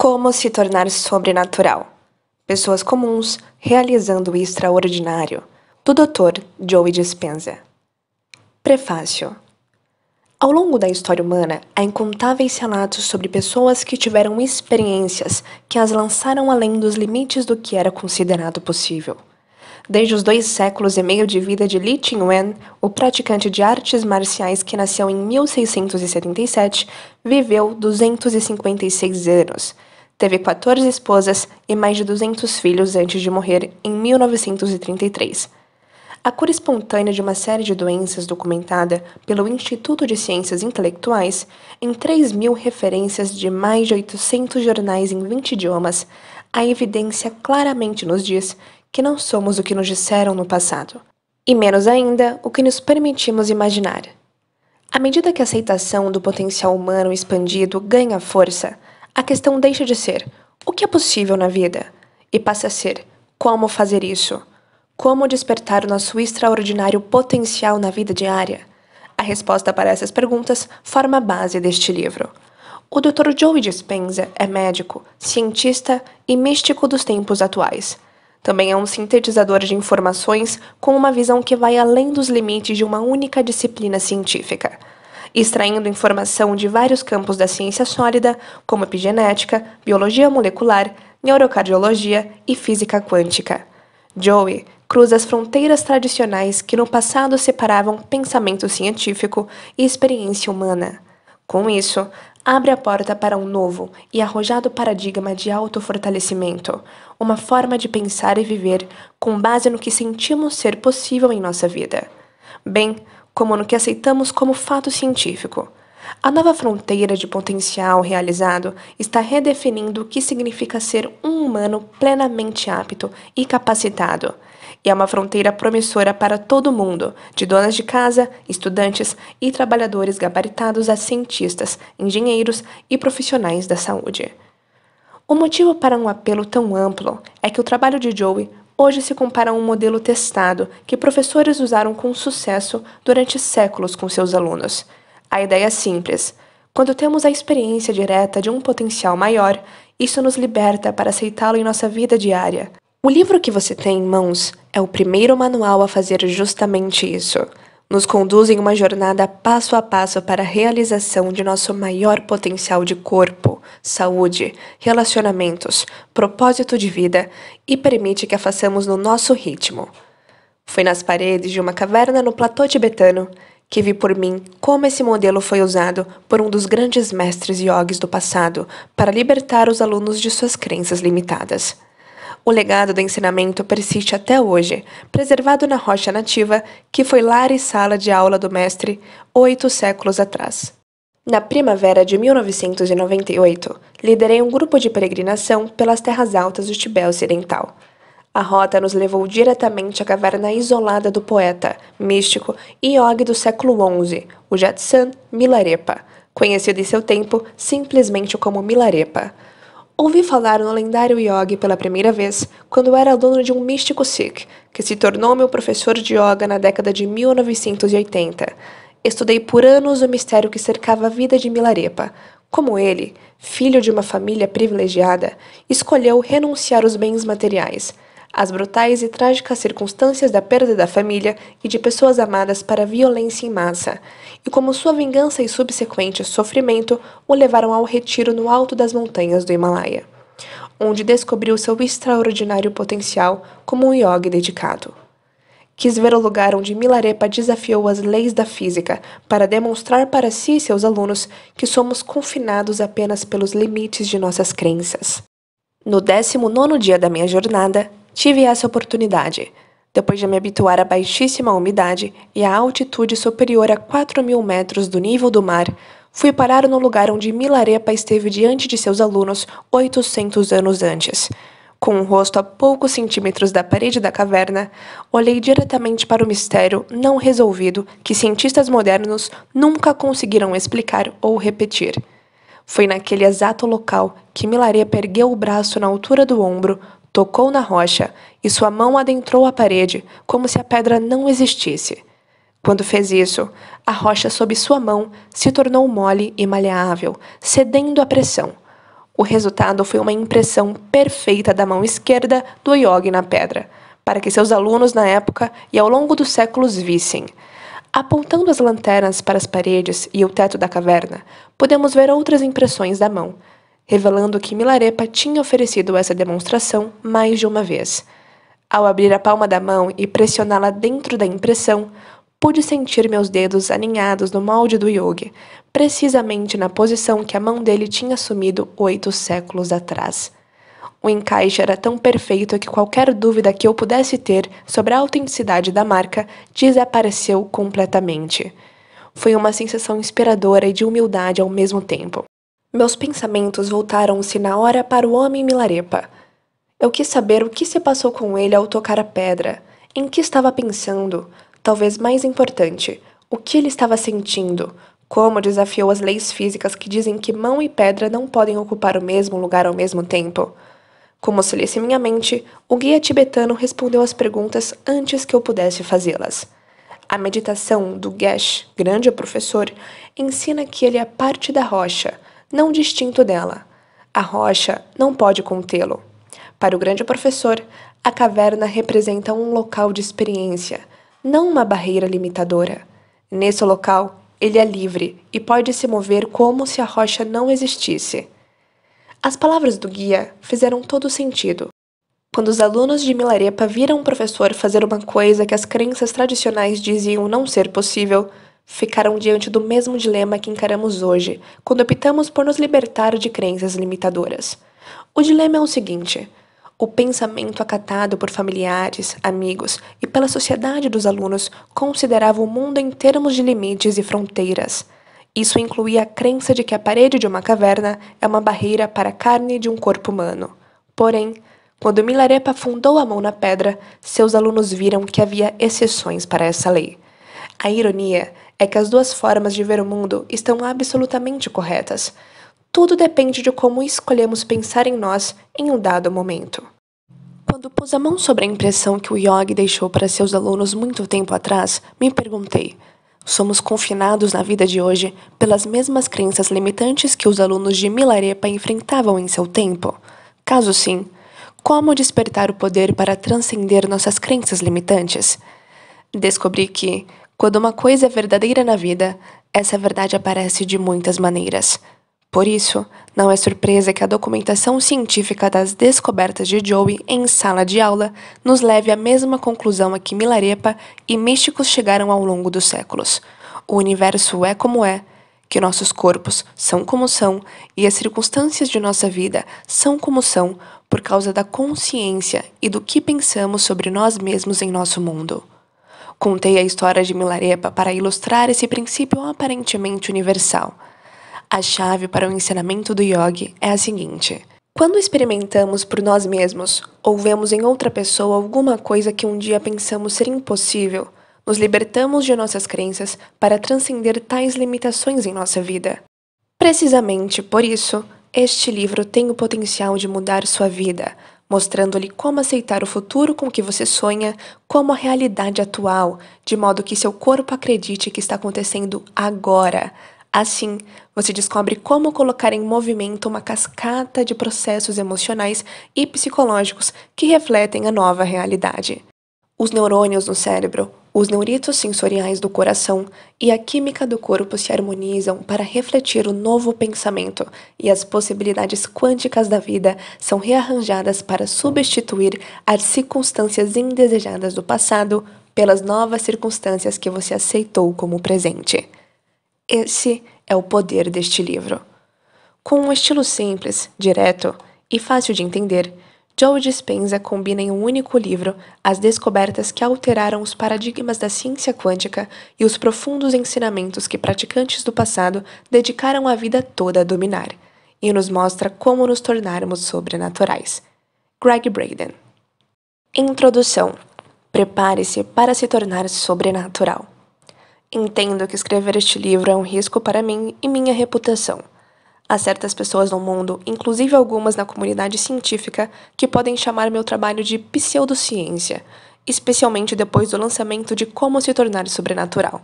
Como se tornar sobrenatural? Pessoas comuns realizando o extraordinário, do Dr. Joey Dispenza. Prefácio. Ao longo da história humana, há incontáveis relatos sobre pessoas que tiveram experiências que as lançaram além dos limites do que era considerado possível. Desde os dois séculos e meio de vida de Li Qingwen, o praticante de artes marciais que nasceu em 1677, viveu 256 anos. Teve 14 esposas e mais de 200 filhos antes de morrer em 1933. A cura espontânea de uma série de doenças documentada pelo Instituto de Ciências Intelectuais, em 3 mil referências de mais de 800 jornais em 20 idiomas, a evidência claramente nos diz que não somos o que nos disseram no passado, e menos ainda o que nos permitimos imaginar. À medida que a aceitação do potencial humano expandido ganha força, a questão deixa de ser o que é possível na vida e passa a ser como fazer isso, como despertar o nosso extraordinário potencial na vida diária. A resposta para essas perguntas forma a base deste livro. O Dr. Joey Dispenza é médico, cientista e místico dos tempos atuais. Também é um sintetizador de informações com uma visão que vai além dos limites de uma única disciplina científica, extraindo informação de vários campos da ciência sólida, como epigenética, biologia molecular, neurocardiologia e física quântica. Joey cruza as fronteiras tradicionais que no passado separavam pensamento científico e experiência humana. Com isso, abre a porta para um novo e arrojado paradigma de autofortalecimento, uma forma de pensar e viver com base no que sentimos ser possível em nossa vida, bem como no que aceitamos como fato científico. A nova fronteira de potencial realizado está redefinindo o que significa ser um humano plenamente apto e capacitado e é uma fronteira promissora para todo mundo, de donas de casa, estudantes e trabalhadores gabaritados a cientistas, engenheiros e profissionais da saúde. O motivo para um apelo tão amplo é que o trabalho de Joey hoje se compara a um modelo testado que professores usaram com sucesso durante séculos com seus alunos. A ideia é simples. Quando temos a experiência direta de um potencial maior, isso nos liberta para aceitá-lo em nossa vida diária. O livro que você tem em mãos é o primeiro manual a fazer justamente isso. Nos conduz em uma jornada passo a passo para a realização de nosso maior potencial de corpo, saúde, relacionamentos, propósito de vida e permite que a façamos no nosso ritmo. Foi nas paredes de uma caverna no platô tibetano que vi por mim como esse modelo foi usado por um dos grandes mestres yogis do passado para libertar os alunos de suas crenças limitadas. O legado do ensinamento persiste até hoje, preservado na rocha nativa, que foi lar e sala de aula do mestre oito séculos atrás. Na primavera de 1998, liderei um grupo de peregrinação pelas terras altas do Tibete Ocidental. A rota nos levou diretamente à caverna isolada do poeta, místico e yogi do século XI, o Jatsan Milarepa, conhecido em seu tempo simplesmente como Milarepa. Ouvi falar no lendário yogi pela primeira vez quando era aluno de um místico Sikh, que se tornou meu professor de yoga na década de 1980. Estudei por anos o mistério que cercava a vida de Milarepa. Como ele, filho de uma família privilegiada, escolheu renunciar aos bens materiais – as brutais e trágicas circunstâncias da perda da família e de pessoas amadas para violência em massa, e como sua vingança e subsequente sofrimento o levaram ao retiro no alto das montanhas do Himalaia, onde descobriu seu extraordinário potencial como um yogi dedicado. Quis ver o lugar onde Milarepa desafiou as leis da física para demonstrar para si e seus alunos que somos confinados apenas pelos limites de nossas crenças. No 19 nono dia da minha jornada, Tive essa oportunidade. Depois de me habituar à baixíssima umidade e à altitude superior a 4 mil metros do nível do mar, fui parar no lugar onde Milarepa esteve diante de seus alunos 800 anos antes. Com o rosto a poucos centímetros da parede da caverna, olhei diretamente para o mistério não resolvido que cientistas modernos nunca conseguiram explicar ou repetir. Foi naquele exato local que Milarepa ergueu o braço na altura do ombro, Tocou na rocha e sua mão adentrou a parede, como se a pedra não existisse. Quando fez isso, a rocha sob sua mão se tornou mole e maleável, cedendo à pressão. O resultado foi uma impressão perfeita da mão esquerda do Yogi na pedra, para que seus alunos na época e ao longo dos séculos vissem. Apontando as lanternas para as paredes e o teto da caverna, podemos ver outras impressões da mão, revelando que Milarepa tinha oferecido essa demonstração mais de uma vez. Ao abrir a palma da mão e pressioná-la dentro da impressão, pude sentir meus dedos aninhados no molde do yogi, precisamente na posição que a mão dele tinha assumido oito séculos atrás. O encaixe era tão perfeito que qualquer dúvida que eu pudesse ter sobre a autenticidade da marca desapareceu completamente. Foi uma sensação inspiradora e de humildade ao mesmo tempo. Meus pensamentos voltaram-se na hora para o homem milarepa. Eu quis saber o que se passou com ele ao tocar a pedra, em que estava pensando, talvez mais importante, o que ele estava sentindo, como desafiou as leis físicas que dizem que mão e pedra não podem ocupar o mesmo lugar ao mesmo tempo. Como se lesse minha mente, o guia tibetano respondeu às perguntas antes que eu pudesse fazê-las. A meditação do Geshe, grande professor, ensina que ele é parte da rocha, não distinto dela. A rocha não pode contê-lo. Para o grande professor, a caverna representa um local de experiência, não uma barreira limitadora. Nesse local, ele é livre e pode se mover como se a rocha não existisse. As palavras do guia fizeram todo sentido. Quando os alunos de Milarepa viram o professor fazer uma coisa que as crenças tradicionais diziam não ser possível, ficaram diante do mesmo dilema que encaramos hoje, quando optamos por nos libertar de crenças limitadoras. O dilema é o seguinte: o pensamento acatado por familiares, amigos e pela sociedade dos alunos considerava o mundo em termos de limites e fronteiras. Isso incluía a crença de que a parede de uma caverna é uma barreira para a carne de um corpo humano. Porém, quando Milarepa afundou a mão na pedra, seus alunos viram que havia exceções para essa lei. A ironia é que as duas formas de ver o mundo estão absolutamente corretas. Tudo depende de como escolhemos pensar em nós em um dado momento. Quando pus a mão sobre a impressão que o Yogi deixou para seus alunos muito tempo atrás, me perguntei: somos confinados na vida de hoje pelas mesmas crenças limitantes que os alunos de Milarepa enfrentavam em seu tempo? Caso sim, como despertar o poder para transcender nossas crenças limitantes? Descobri que, quando uma coisa é verdadeira na vida, essa verdade aparece de muitas maneiras. Por isso, não é surpresa que a documentação científica das descobertas de Joey em sala de aula nos leve à mesma conclusão a que Milarepa e místicos chegaram ao longo dos séculos. O universo é como é, que nossos corpos são como são e as circunstâncias de nossa vida são como são por causa da consciência e do que pensamos sobre nós mesmos em nosso mundo. Contei a história de Milarepa para ilustrar esse princípio aparentemente universal. A chave para o ensinamento do yogi é a seguinte: quando experimentamos por nós mesmos ou vemos em outra pessoa alguma coisa que um dia pensamos ser impossível, nos libertamos de nossas crenças para transcender tais limitações em nossa vida. Precisamente por isso, este livro tem o potencial de mudar sua vida, mostrando-lhe como aceitar o futuro com que você sonha, como a realidade atual, de modo que seu corpo acredite que está acontecendo agora. Assim, você descobre como colocar em movimento uma cascata de processos emocionais e psicológicos que refletem a nova realidade. Os neurônios no cérebro, os neuritos sensoriais do coração e a química do corpo se harmonizam para refletir o novo pensamento, e as possibilidades quânticas da vida são rearranjadas para substituir as circunstâncias indesejadas do passado pelas novas circunstâncias que você aceitou como presente. Esse é o poder deste livro. Com um estilo simples, direto e fácil de entender, Joe Dispenza combina em um único livro as descobertas que alteraram os paradigmas da ciência quântica e os profundos ensinamentos que praticantes do passado dedicaram a vida toda a dominar, e nos mostra como nos tornarmos sobrenaturais. Greg Braden Introdução Prepare-se para se tornar sobrenatural. Entendo que escrever este livro é um risco para mim e minha reputação Há certas pessoas no mundo, inclusive algumas na comunidade científica, que podem chamar meu trabalho de pseudociência, especialmente depois do lançamento de Como se tornar sobrenatural.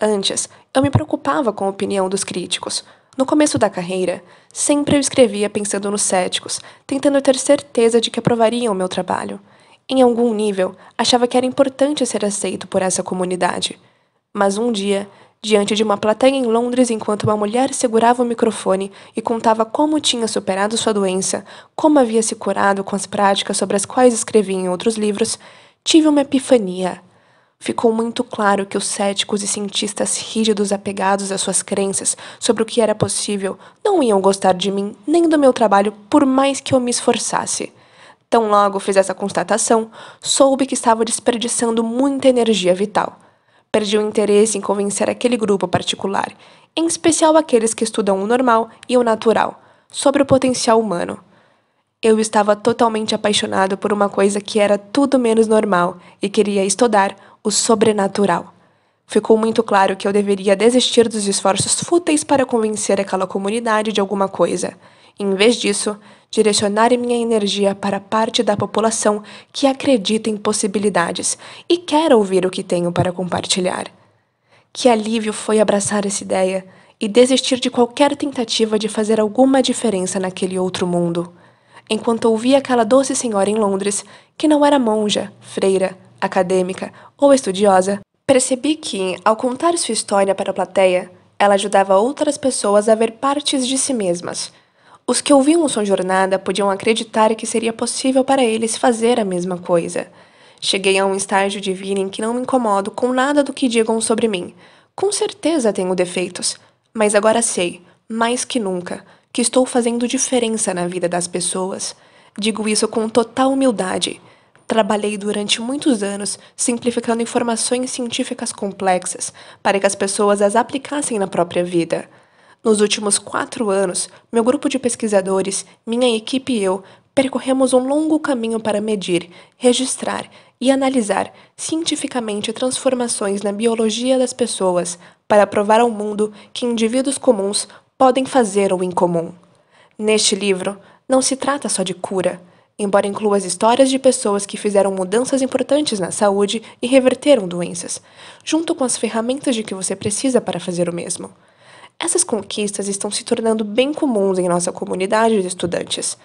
Antes, eu me preocupava com a opinião dos críticos. No começo da carreira, sempre eu escrevia pensando nos céticos, tentando ter certeza de que aprovariam o meu trabalho. Em algum nível, achava que era importante ser aceito por essa comunidade. Mas um dia, diante de uma plateia em Londres enquanto uma mulher segurava o microfone e contava como tinha superado sua doença, como havia se curado com as práticas sobre as quais escrevi em outros livros, tive uma epifania. Ficou muito claro que os céticos e cientistas rígidos apegados às suas crenças sobre o que era possível não iam gostar de mim nem do meu trabalho por mais que eu me esforçasse. Tão logo fiz essa constatação, soube que estava desperdiçando muita energia vital perdi o interesse em convencer aquele grupo particular, em especial aqueles que estudam o normal e o natural, sobre o potencial humano. Eu estava totalmente apaixonado por uma coisa que era tudo menos normal e queria estudar o sobrenatural. Ficou muito claro que eu deveria desistir dos esforços fúteis para convencer aquela comunidade de alguma coisa. Em vez disso, direcionar minha energia para a parte da população que acredita em possibilidades e quer ouvir o que tenho para compartilhar. Que alívio foi abraçar essa ideia e desistir de qualquer tentativa de fazer alguma diferença naquele outro mundo. Enquanto ouvia aquela doce senhora em Londres, que não era monja, freira, acadêmica ou estudiosa, percebi que, ao contar sua história para a plateia, ela ajudava outras pessoas a ver partes de si mesmas os que ouviam sua Jornada podiam acreditar que seria possível para eles fazer a mesma coisa. Cheguei a um estágio de vida em que não me incomodo com nada do que digam sobre mim. Com certeza tenho defeitos, mas agora sei, mais que nunca, que estou fazendo diferença na vida das pessoas. Digo isso com total humildade. Trabalhei durante muitos anos simplificando informações científicas complexas para que as pessoas as aplicassem na própria vida. Nos últimos quatro anos, meu grupo de pesquisadores, minha equipe e eu percorremos um longo caminho para medir, registrar e analisar cientificamente transformações na biologia das pessoas para provar ao mundo que indivíduos comuns podem fazer o incomum. Neste livro, não se trata só de cura, embora inclua as histórias de pessoas que fizeram mudanças importantes na saúde e reverteram doenças, junto com as ferramentas de que você precisa para fazer o mesmo. Essas conquistas estão se tornando bem comuns em nossa comunidade de estudantes.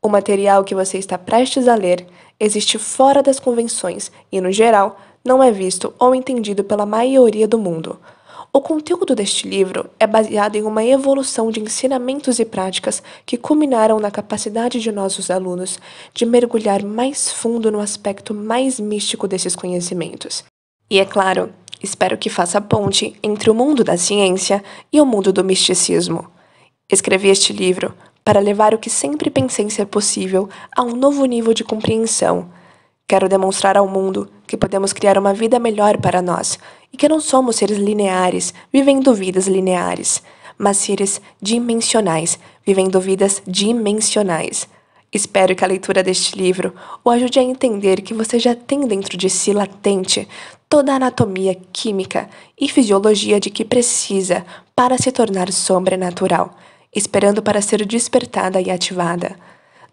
O material que você está prestes a ler existe fora das convenções e, no geral, não é visto ou entendido pela maioria do mundo. O conteúdo deste livro é baseado em uma evolução de ensinamentos e práticas que culminaram na capacidade de nossos alunos de mergulhar mais fundo no aspecto mais místico desses conhecimentos. E é claro, Espero que faça ponte entre o mundo da ciência e o mundo do misticismo. Escrevi este livro para levar o que sempre pensei ser possível a um novo nível de compreensão. Quero demonstrar ao mundo que podemos criar uma vida melhor para nós e que não somos seres lineares vivendo vidas lineares, mas seres dimensionais vivendo vidas dimensionais. Espero que a leitura deste livro o ajude a entender que você já tem dentro de si latente toda a anatomia, química e fisiologia de que precisa para se tornar sobrenatural, esperando para ser despertada e ativada.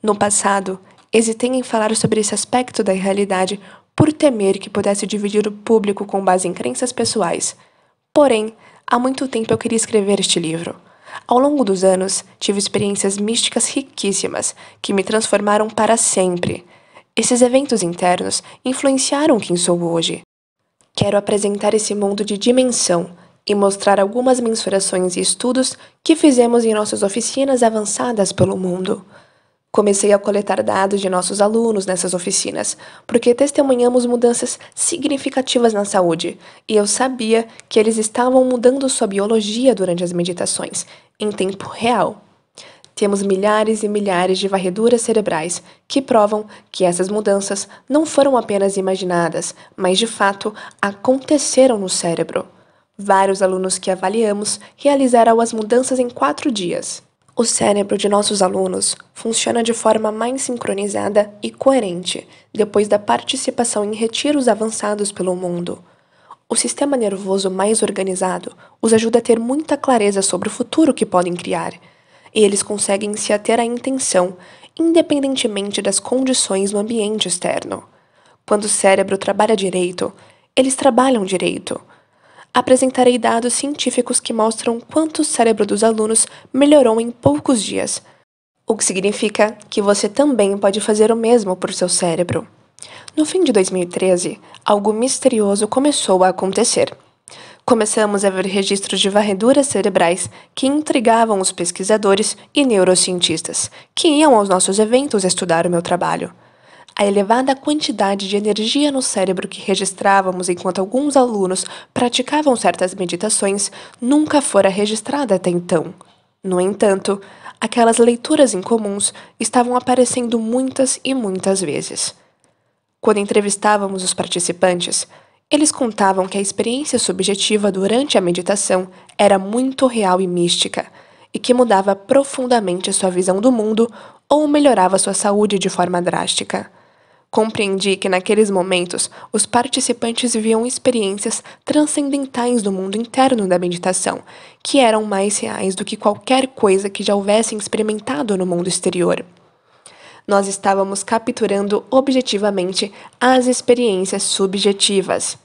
No passado, hesitei em falar sobre esse aspecto da realidade por temer que pudesse dividir o público com base em crenças pessoais. Porém, há muito tempo eu queria escrever este livro. Ao longo dos anos, tive experiências místicas riquíssimas que me transformaram para sempre. Esses eventos internos influenciaram quem sou hoje. Quero apresentar esse mundo de dimensão e mostrar algumas mensurações e estudos que fizemos em nossas oficinas avançadas pelo mundo. Comecei a coletar dados de nossos alunos nessas oficinas, porque testemunhamos mudanças significativas na saúde, e eu sabia que eles estavam mudando sua biologia durante as meditações, em tempo real. Temos milhares e milhares de varreduras cerebrais que provam que essas mudanças não foram apenas imaginadas, mas de fato aconteceram no cérebro. Vários alunos que avaliamos realizaram as mudanças em quatro dias. O cérebro de nossos alunos funciona de forma mais sincronizada e coerente depois da participação em retiros avançados pelo mundo. O sistema nervoso mais organizado os ajuda a ter muita clareza sobre o futuro que podem criar e eles conseguem se ater à intenção, independentemente das condições no ambiente externo. Quando o cérebro trabalha direito, eles trabalham direito. Apresentarei dados científicos que mostram quanto o cérebro dos alunos melhorou em poucos dias, o que significa que você também pode fazer o mesmo por seu cérebro. No fim de 2013, algo misterioso começou a acontecer começamos a ver registros de varreduras cerebrais que intrigavam os pesquisadores e neurocientistas, que iam aos nossos eventos estudar o meu trabalho. A elevada quantidade de energia no cérebro que registrávamos enquanto alguns alunos praticavam certas meditações nunca fora registrada até então. No entanto, aquelas leituras incomuns estavam aparecendo muitas e muitas vezes. Quando entrevistávamos os participantes, eles contavam que a experiência subjetiva durante a meditação era muito real e mística, e que mudava profundamente sua visão do mundo ou melhorava sua saúde de forma drástica. Compreendi que naqueles momentos os participantes viviam experiências transcendentais do mundo interno da meditação, que eram mais reais do que qualquer coisa que já houvessem experimentado no mundo exterior nós estávamos capturando objetivamente as experiências subjetivas.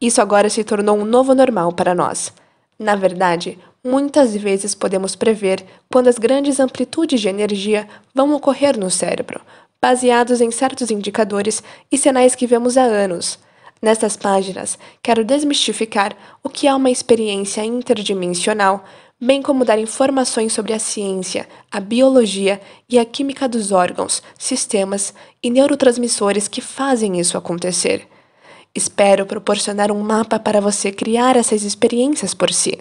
Isso agora se tornou um novo normal para nós. Na verdade, muitas vezes podemos prever quando as grandes amplitudes de energia vão ocorrer no cérebro, baseados em certos indicadores e sinais que vemos há anos. Nestas páginas, quero desmistificar o que é uma experiência interdimensional bem como dar informações sobre a ciência, a biologia e a química dos órgãos, sistemas e neurotransmissores que fazem isso acontecer. Espero proporcionar um mapa para você criar essas experiências por si.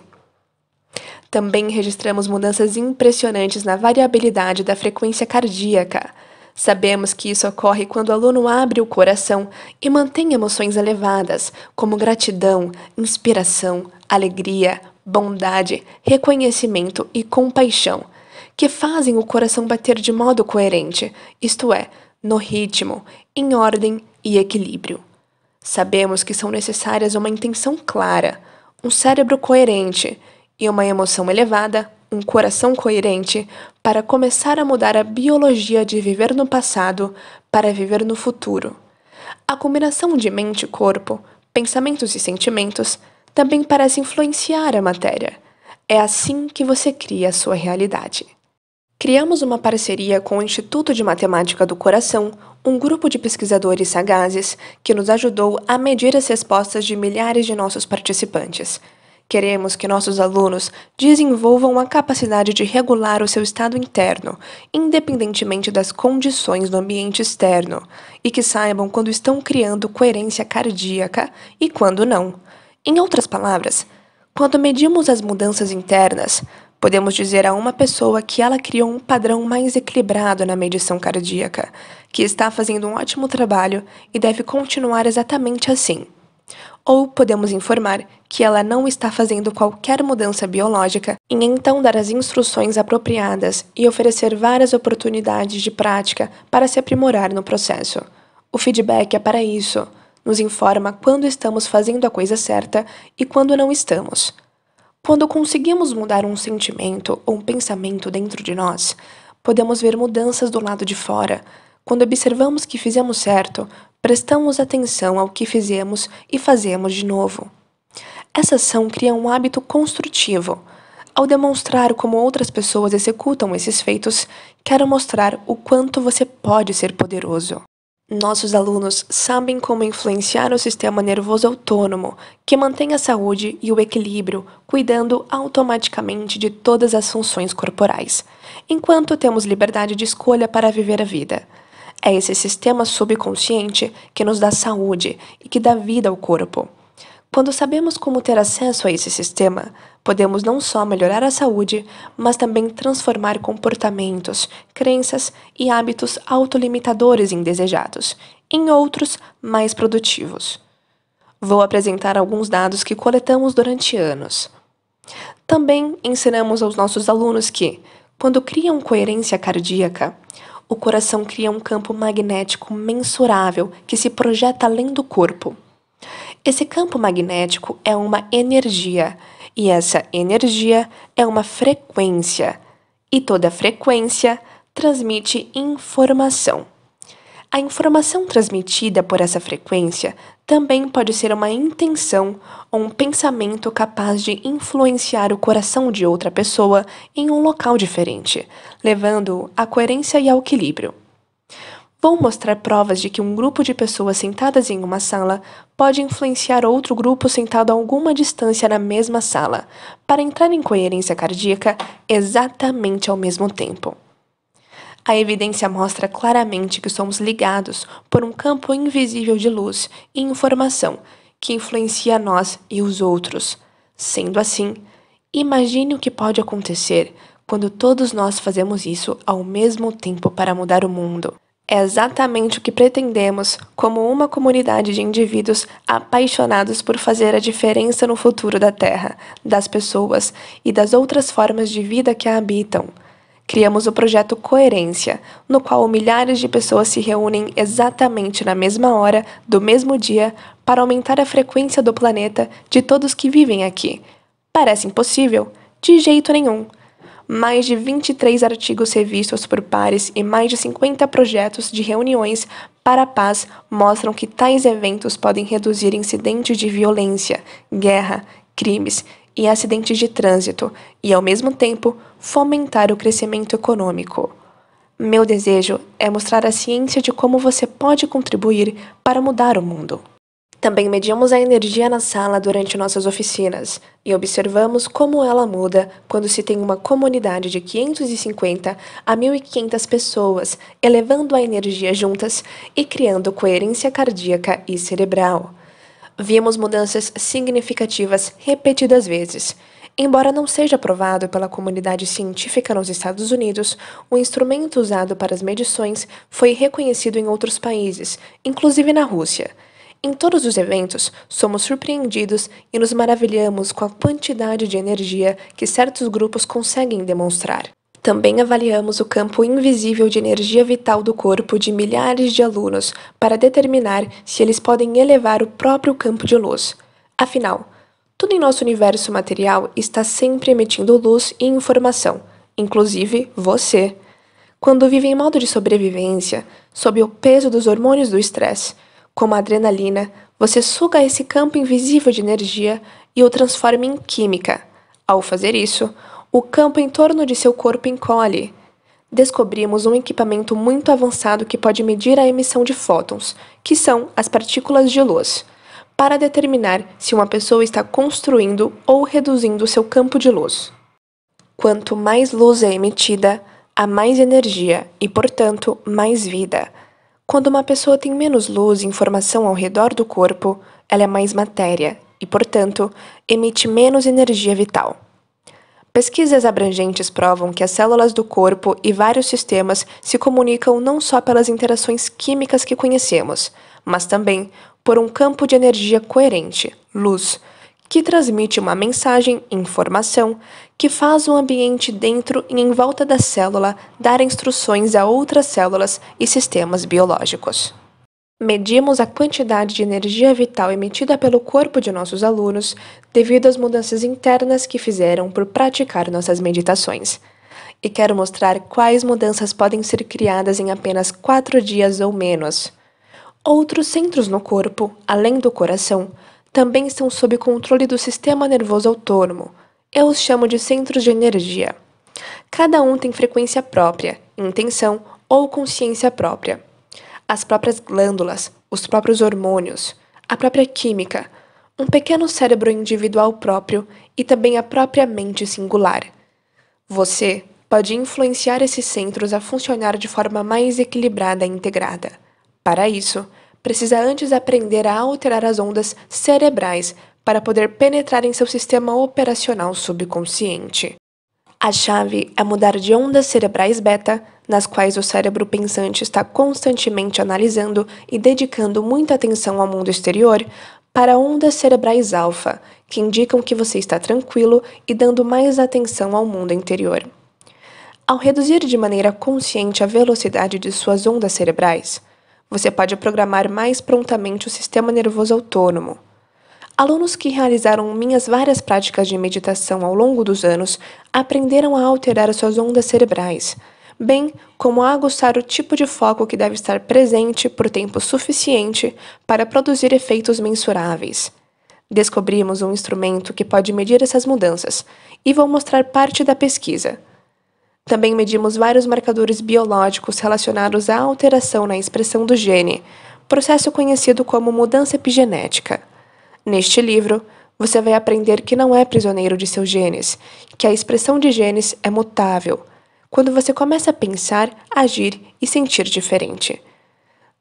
Também registramos mudanças impressionantes na variabilidade da frequência cardíaca. Sabemos que isso ocorre quando o aluno abre o coração e mantém emoções elevadas, como gratidão, inspiração, alegria, bondade, reconhecimento e compaixão, que fazem o coração bater de modo coerente, isto é, no ritmo, em ordem e equilíbrio. Sabemos que são necessárias uma intenção clara, um cérebro coerente e uma emoção elevada, um coração coerente, para começar a mudar a biologia de viver no passado para viver no futuro. A combinação de mente e corpo, pensamentos e sentimentos também parece influenciar a matéria. É assim que você cria a sua realidade. Criamos uma parceria com o Instituto de Matemática do Coração, um grupo de pesquisadores sagazes que nos ajudou a medir as respostas de milhares de nossos participantes. Queremos que nossos alunos desenvolvam a capacidade de regular o seu estado interno, independentemente das condições do ambiente externo, e que saibam quando estão criando coerência cardíaca e quando não. Em outras palavras, quando medimos as mudanças internas, podemos dizer a uma pessoa que ela criou um padrão mais equilibrado na medição cardíaca, que está fazendo um ótimo trabalho e deve continuar exatamente assim. Ou podemos informar que ela não está fazendo qualquer mudança biológica e então dar as instruções apropriadas e oferecer várias oportunidades de prática para se aprimorar no processo. O feedback é para isso, nos informa quando estamos fazendo a coisa certa e quando não estamos. Quando conseguimos mudar um sentimento ou um pensamento dentro de nós, podemos ver mudanças do lado de fora. Quando observamos que fizemos certo, prestamos atenção ao que fizemos e fazemos de novo. Essa ação cria um hábito construtivo. Ao demonstrar como outras pessoas executam esses feitos, quero mostrar o quanto você pode ser poderoso. Nossos alunos sabem como influenciar o sistema nervoso autônomo, que mantém a saúde e o equilíbrio, cuidando automaticamente de todas as funções corporais, enquanto temos liberdade de escolha para viver a vida. É esse sistema subconsciente que nos dá saúde e que dá vida ao corpo. Quando sabemos como ter acesso a esse sistema, podemos não só melhorar a saúde, mas também transformar comportamentos, crenças e hábitos autolimitadores indesejados em outros mais produtivos. Vou apresentar alguns dados que coletamos durante anos. Também ensinamos aos nossos alunos que, quando criam coerência cardíaca, o coração cria um campo magnético mensurável que se projeta além do corpo. Esse campo magnético é uma energia e essa energia é uma frequência, e toda frequência transmite informação. A informação transmitida por essa frequência também pode ser uma intenção ou um pensamento capaz de influenciar o coração de outra pessoa em um local diferente, levando-o à coerência e ao equilíbrio. Vou mostrar provas de que um grupo de pessoas sentadas em uma sala pode influenciar outro grupo sentado a alguma distância na mesma sala, para entrar em coerência cardíaca exatamente ao mesmo tempo. A evidência mostra claramente que somos ligados por um campo invisível de luz e informação que influencia nós e os outros. Sendo assim, imagine o que pode acontecer quando todos nós fazemos isso ao mesmo tempo para mudar o mundo. É exatamente o que pretendemos como uma comunidade de indivíduos apaixonados por fazer a diferença no futuro da Terra, das pessoas e das outras formas de vida que a habitam. Criamos o projeto Coerência, no qual milhares de pessoas se reúnem exatamente na mesma hora, do mesmo dia, para aumentar a frequência do planeta de todos que vivem aqui. Parece impossível? De jeito nenhum mais de 23 artigos revistos por pares e mais de 50 projetos de reuniões para a paz mostram que tais eventos podem reduzir incidentes de violência, guerra, crimes e acidentes de trânsito e, ao mesmo tempo, fomentar o crescimento econômico. Meu desejo é mostrar a ciência de como você pode contribuir para mudar o mundo. Também medimos a energia na sala durante nossas oficinas e observamos como ela muda quando se tem uma comunidade de 550 a 1.500 pessoas elevando a energia juntas e criando coerência cardíaca e cerebral. Vimos mudanças significativas repetidas vezes. Embora não seja aprovado pela comunidade científica nos Estados Unidos, o instrumento usado para as medições foi reconhecido em outros países, inclusive na Rússia. Em todos os eventos, somos surpreendidos e nos maravilhamos com a quantidade de energia que certos grupos conseguem demonstrar. Também avaliamos o campo invisível de energia vital do corpo de milhares de alunos para determinar se eles podem elevar o próprio campo de luz. Afinal, tudo em nosso universo material está sempre emitindo luz e informação, inclusive você. Quando vive em modo de sobrevivência, sob o peso dos hormônios do estresse, como a adrenalina, você suga esse campo invisível de energia e o transforma em química. Ao fazer isso, o campo em torno de seu corpo encolhe. Descobrimos um equipamento muito avançado que pode medir a emissão de fótons, que são as partículas de luz, para determinar se uma pessoa está construindo ou reduzindo seu campo de luz. Quanto mais luz é emitida, há mais energia e, portanto, mais vida. Quando uma pessoa tem menos luz e informação ao redor do corpo, ela é mais matéria e, portanto, emite menos energia vital. Pesquisas abrangentes provam que as células do corpo e vários sistemas se comunicam não só pelas interações químicas que conhecemos, mas também por um campo de energia coerente, luz, que transmite uma mensagem, informação, que faz o ambiente dentro e em volta da célula dar instruções a outras células e sistemas biológicos. Medimos a quantidade de energia vital emitida pelo corpo de nossos alunos devido às mudanças internas que fizeram por praticar nossas meditações. E quero mostrar quais mudanças podem ser criadas em apenas 4 dias ou menos. Outros centros no corpo, além do coração, também estão sob controle do sistema nervoso autônomo, eu os chamo de centros de energia. Cada um tem frequência própria, intenção ou consciência própria. As próprias glândulas, os próprios hormônios, a própria química, um pequeno cérebro individual próprio e também a própria mente singular. Você pode influenciar esses centros a funcionar de forma mais equilibrada e integrada. Para isso, precisa antes aprender a alterar as ondas cerebrais para poder penetrar em seu sistema operacional subconsciente. A chave é mudar de ondas cerebrais beta, nas quais o cérebro pensante está constantemente analisando e dedicando muita atenção ao mundo exterior, para ondas cerebrais alfa, que indicam que você está tranquilo e dando mais atenção ao mundo interior. Ao reduzir de maneira consciente a velocidade de suas ondas cerebrais, você pode programar mais prontamente o sistema nervoso autônomo, Alunos que realizaram minhas várias práticas de meditação ao longo dos anos aprenderam a alterar suas ondas cerebrais, bem como a aguçar o tipo de foco que deve estar presente por tempo suficiente para produzir efeitos mensuráveis. Descobrimos um instrumento que pode medir essas mudanças e vou mostrar parte da pesquisa. Também medimos vários marcadores biológicos relacionados à alteração na expressão do gene, processo conhecido como mudança epigenética. Neste livro, você vai aprender que não é prisioneiro de seus genes, que a expressão de genes é mutável, quando você começa a pensar, agir e sentir diferente.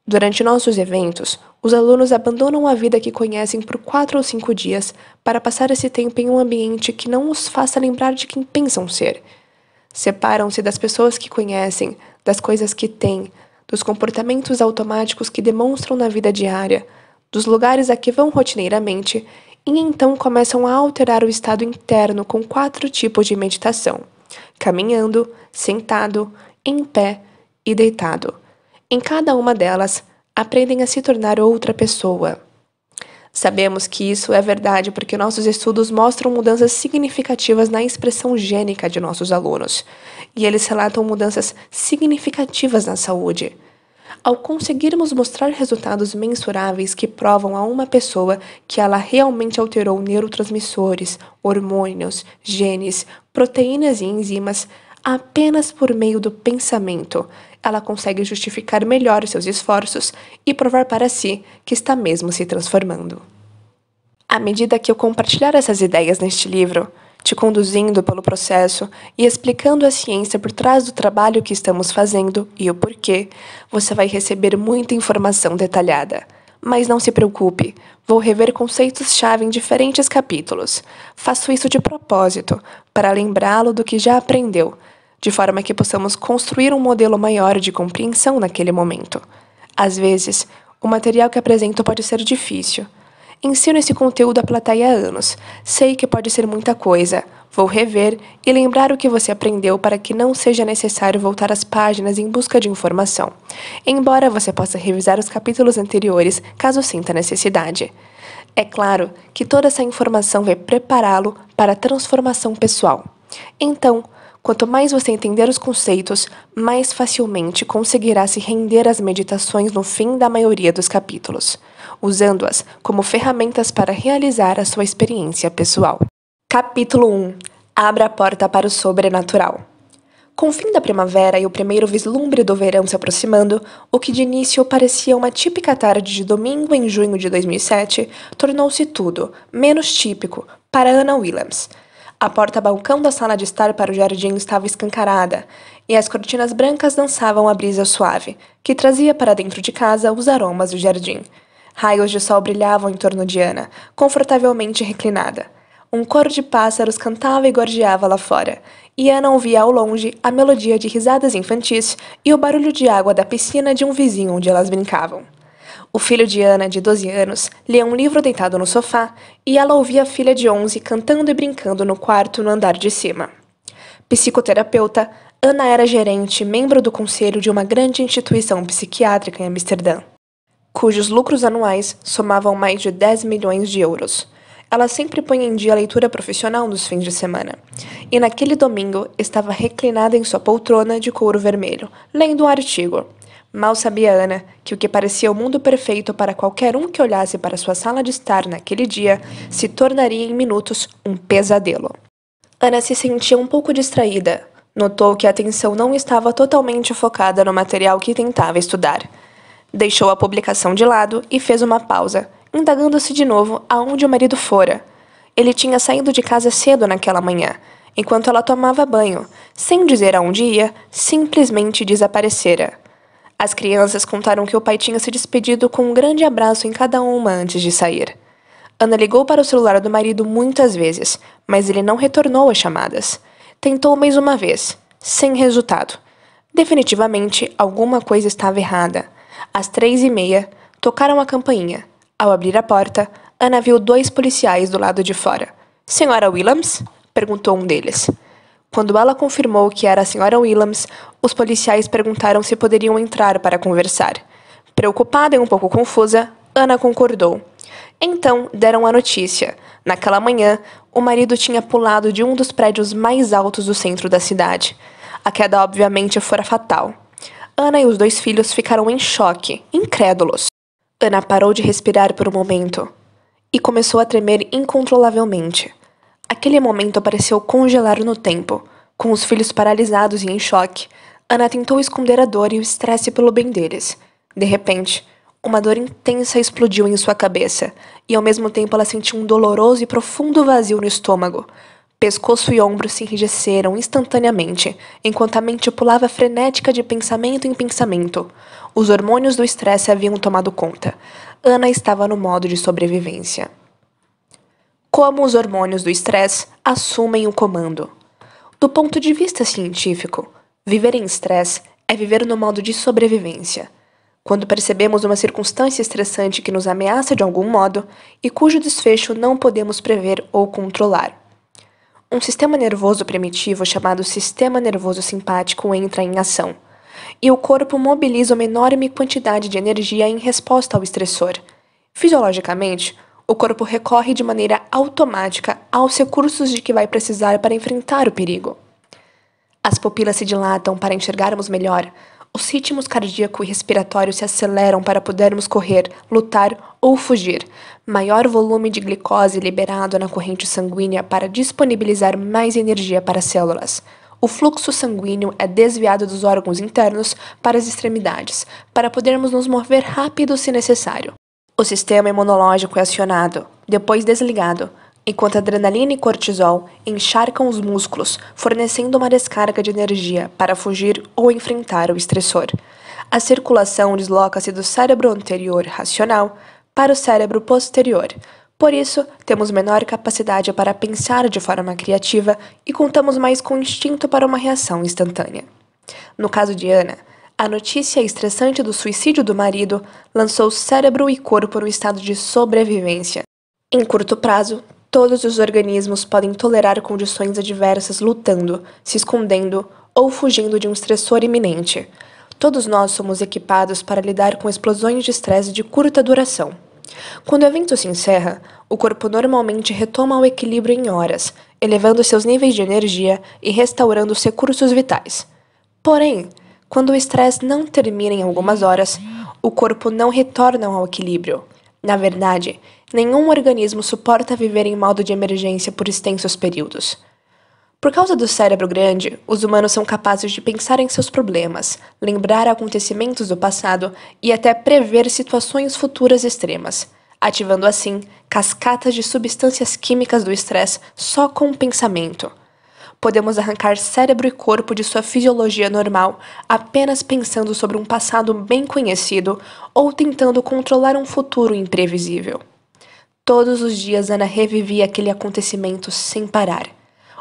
Durante nossos eventos, os alunos abandonam a vida que conhecem por quatro ou cinco dias para passar esse tempo em um ambiente que não os faça lembrar de quem pensam ser. Separam-se das pessoas que conhecem, das coisas que têm, dos comportamentos automáticos que demonstram na vida diária, dos lugares a que vão rotineiramente e então começam a alterar o estado interno com quatro tipos de meditação: caminhando, sentado, em pé e deitado. Em cada uma delas, aprendem a se tornar outra pessoa. Sabemos que isso é verdade porque nossos estudos mostram mudanças significativas na expressão gênica de nossos alunos, e eles relatam mudanças significativas na saúde. Ao conseguirmos mostrar resultados mensuráveis que provam a uma pessoa que ela realmente alterou neurotransmissores, hormônios, genes, proteínas e enzimas apenas por meio do pensamento, ela consegue justificar melhor seus esforços e provar para si que está mesmo se transformando. À medida que eu compartilhar essas ideias neste livro, te conduzindo pelo processo e explicando a ciência por trás do trabalho que estamos fazendo e o porquê, você vai receber muita informação detalhada. Mas não se preocupe, vou rever conceitos-chave em diferentes capítulos. Faço isso de propósito, para lembrá-lo do que já aprendeu, de forma que possamos construir um modelo maior de compreensão naquele momento. Às vezes, o material que apresento pode ser difícil Ensino esse conteúdo à plateia há anos. Sei que pode ser muita coisa. Vou rever e lembrar o que você aprendeu para que não seja necessário voltar às páginas em busca de informação. Embora você possa revisar os capítulos anteriores caso sinta necessidade. É claro que toda essa informação vai é prepará-lo para a transformação pessoal. Então, Quanto mais você entender os conceitos, mais facilmente conseguirá se render às meditações no fim da maioria dos capítulos, usando-as como ferramentas para realizar a sua experiência pessoal. Capítulo 1 Abra a porta para o sobrenatural. Com o fim da primavera e o primeiro vislumbre do verão se aproximando, o que de início parecia uma típica tarde de domingo em junho de 2007 tornou-se tudo menos típico para Anna Williams, a porta-balcão da sala de estar para o jardim estava escancarada, e as cortinas brancas dançavam a brisa suave, que trazia para dentro de casa os aromas do jardim. Raios de sol brilhavam em torno de Ana, confortavelmente reclinada. Um coro de pássaros cantava e gorjeava lá fora, e Ana ouvia ao longe a melodia de risadas infantis e o barulho de água da piscina de um vizinho onde elas brincavam. O filho de Ana, de 12 anos, lia um livro deitado no sofá e ela ouvia a filha de 11 cantando e brincando no quarto no andar de cima. Psicoterapeuta, Ana era gerente, membro do conselho de uma grande instituição psiquiátrica em Amsterdã, cujos lucros anuais somavam mais de 10 milhões de euros ela sempre põe em dia a leitura profissional nos fins de semana. E naquele domingo estava reclinada em sua poltrona de couro vermelho, lendo um artigo. Mal sabia Ana que o que parecia o mundo perfeito para qualquer um que olhasse para sua sala de estar naquele dia se tornaria em minutos um pesadelo. Ana se sentia um pouco distraída. Notou que a atenção não estava totalmente focada no material que tentava estudar. Deixou a publicação de lado e fez uma pausa, indagando-se de novo aonde o marido fora. Ele tinha saído de casa cedo naquela manhã, enquanto ela tomava banho, sem dizer aonde ia, simplesmente desaparecera. As crianças contaram que o pai tinha se despedido com um grande abraço em cada uma antes de sair. Ana ligou para o celular do marido muitas vezes, mas ele não retornou as chamadas. Tentou mais uma vez, sem resultado. Definitivamente, alguma coisa estava errada. Às três e meia, tocaram a campainha. Ao abrir a porta, Ana viu dois policiais do lado de fora. Senhora Williams? perguntou um deles. Quando ela confirmou que era a Sra. Williams, os policiais perguntaram se poderiam entrar para conversar. Preocupada e um pouco confusa, Ana concordou. Então deram a notícia. Naquela manhã, o marido tinha pulado de um dos prédios mais altos do centro da cidade. A queda, obviamente, fora fatal. Ana e os dois filhos ficaram em choque, incrédulos. Ana parou de respirar por um momento e começou a tremer incontrolavelmente. Aquele momento pareceu congelar no tempo. Com os filhos paralisados e em choque, Ana tentou esconder a dor e o estresse pelo bem deles. De repente, uma dor intensa explodiu em sua cabeça, e ao mesmo tempo ela sentiu um doloroso e profundo vazio no estômago. Pescoço e ombros se enrijeceram instantaneamente, enquanto a mente pulava frenética de pensamento em pensamento. Os hormônios do estresse haviam tomado conta. Ana estava no modo de sobrevivência como os hormônios do estresse assumem o comando. Do ponto de vista científico, viver em estresse é viver no modo de sobrevivência. Quando percebemos uma circunstância estressante que nos ameaça de algum modo e cujo desfecho não podemos prever ou controlar. Um sistema nervoso primitivo chamado sistema nervoso simpático entra em ação, e o corpo mobiliza uma enorme quantidade de energia em resposta ao estressor. Fisiologicamente, o corpo recorre de maneira automática aos recursos de que vai precisar para enfrentar o perigo. As pupilas se dilatam para enxergarmos melhor, os ritmos cardíaco e respiratório se aceleram para podermos correr, lutar ou fugir. Maior volume de glicose liberado na corrente sanguínea para disponibilizar mais energia para as células. O fluxo sanguíneo é desviado dos órgãos internos para as extremidades, para podermos nos mover rápido se necessário. O sistema imunológico é acionado, depois desligado, enquanto adrenalina e cortisol encharcam os músculos, fornecendo uma descarga de energia para fugir ou enfrentar o estressor. A circulação desloca-se do cérebro anterior racional para o cérebro posterior. Por isso, temos menor capacidade para pensar de forma criativa e contamos mais com instinto para uma reação instantânea. No caso de Ana, a notícia estressante do suicídio do marido lançou cérebro e corpo no estado de sobrevivência. Em curto prazo, todos os organismos podem tolerar condições adversas lutando, se escondendo ou fugindo de um estressor iminente. Todos nós somos equipados para lidar com explosões de estresse de curta duração. Quando o evento se encerra, o corpo normalmente retoma o equilíbrio em horas, elevando seus níveis de energia e restaurando os recursos vitais. Porém, quando o estresse não termina em algumas horas, o corpo não retorna ao equilíbrio. Na verdade, nenhum organismo suporta viver em modo de emergência por extensos períodos. Por causa do cérebro grande, os humanos são capazes de pensar em seus problemas, lembrar acontecimentos do passado e até prever situações futuras extremas, ativando assim cascatas de substâncias químicas do estresse só com o pensamento podemos arrancar cérebro e corpo de sua fisiologia normal apenas pensando sobre um passado bem conhecido ou tentando controlar um futuro imprevisível. Todos os dias Ana revivia aquele acontecimento sem parar.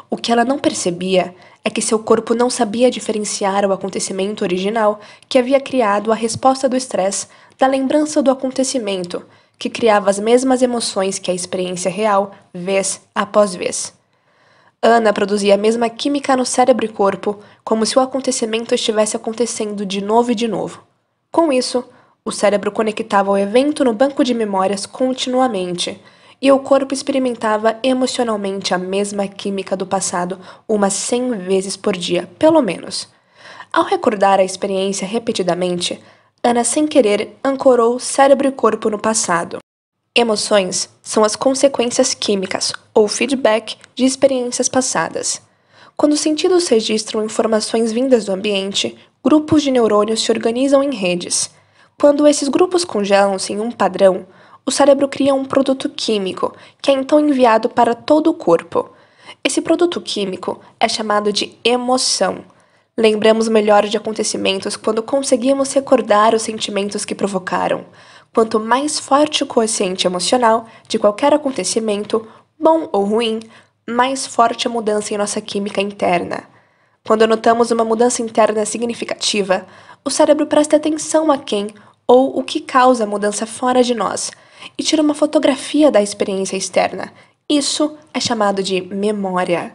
O que ela não percebia é que seu corpo não sabia diferenciar o acontecimento original que havia criado a resposta do estresse da lembrança do acontecimento, que criava as mesmas emoções que a experiência real, vez após vez. Ana produzia a mesma química no cérebro e corpo, como se o acontecimento estivesse acontecendo de novo e de novo. Com isso, o cérebro conectava o evento no banco de memórias continuamente, e o corpo experimentava emocionalmente a mesma química do passado umas 100 vezes por dia, pelo menos. Ao recordar a experiência repetidamente, Ana, sem querer, ancorou cérebro e corpo no passado. Emoções são as consequências químicas ou feedback de experiências passadas. Quando os sentidos registram informações vindas do ambiente, grupos de neurônios se organizam em redes. Quando esses grupos congelam-se em um padrão, o cérebro cria um produto químico, que é então enviado para todo o corpo. Esse produto químico é chamado de emoção. Lembramos melhor de acontecimentos quando conseguimos recordar os sentimentos que provocaram. Quanto mais forte o quociente emocional de qualquer acontecimento, bom ou ruim, mais forte a mudança em nossa química interna. Quando notamos uma mudança interna significativa, o cérebro presta atenção a quem ou o que causa a mudança fora de nós e tira uma fotografia da experiência externa. Isso é chamado de memória.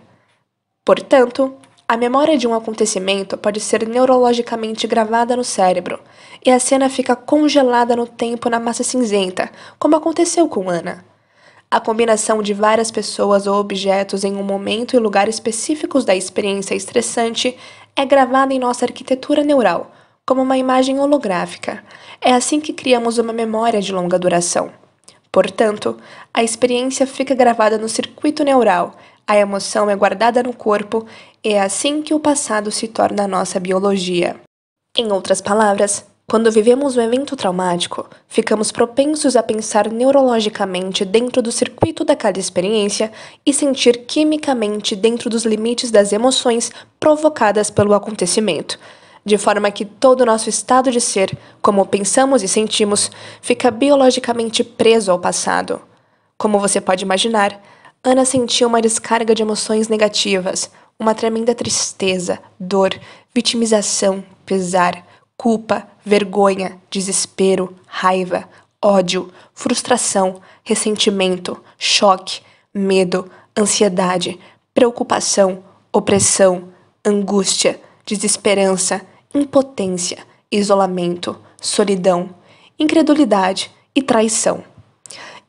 Portanto, a memória de um acontecimento pode ser neurologicamente gravada no cérebro, e a cena fica congelada no tempo na massa cinzenta, como aconteceu com Ana a combinação de várias pessoas ou objetos em um momento e lugar específicos da experiência estressante é gravada em nossa arquitetura neural, como uma imagem holográfica. É assim que criamos uma memória de longa duração. Portanto, a experiência fica gravada no circuito neural, a emoção é guardada no corpo, e é assim que o passado se torna a nossa biologia. Em outras palavras, quando vivemos um evento traumático, ficamos propensos a pensar neurologicamente dentro do circuito daquela experiência e sentir quimicamente dentro dos limites das emoções provocadas pelo acontecimento, de forma que todo o nosso estado de ser, como pensamos e sentimos, fica biologicamente preso ao passado. Como você pode imaginar, Ana sentiu uma descarga de emoções negativas, uma tremenda tristeza, dor, vitimização, pesar culpa, vergonha, desespero, raiva, ódio, frustração, ressentimento, choque, medo, ansiedade, preocupação, opressão, angústia, desesperança, impotência, isolamento, solidão, incredulidade e traição.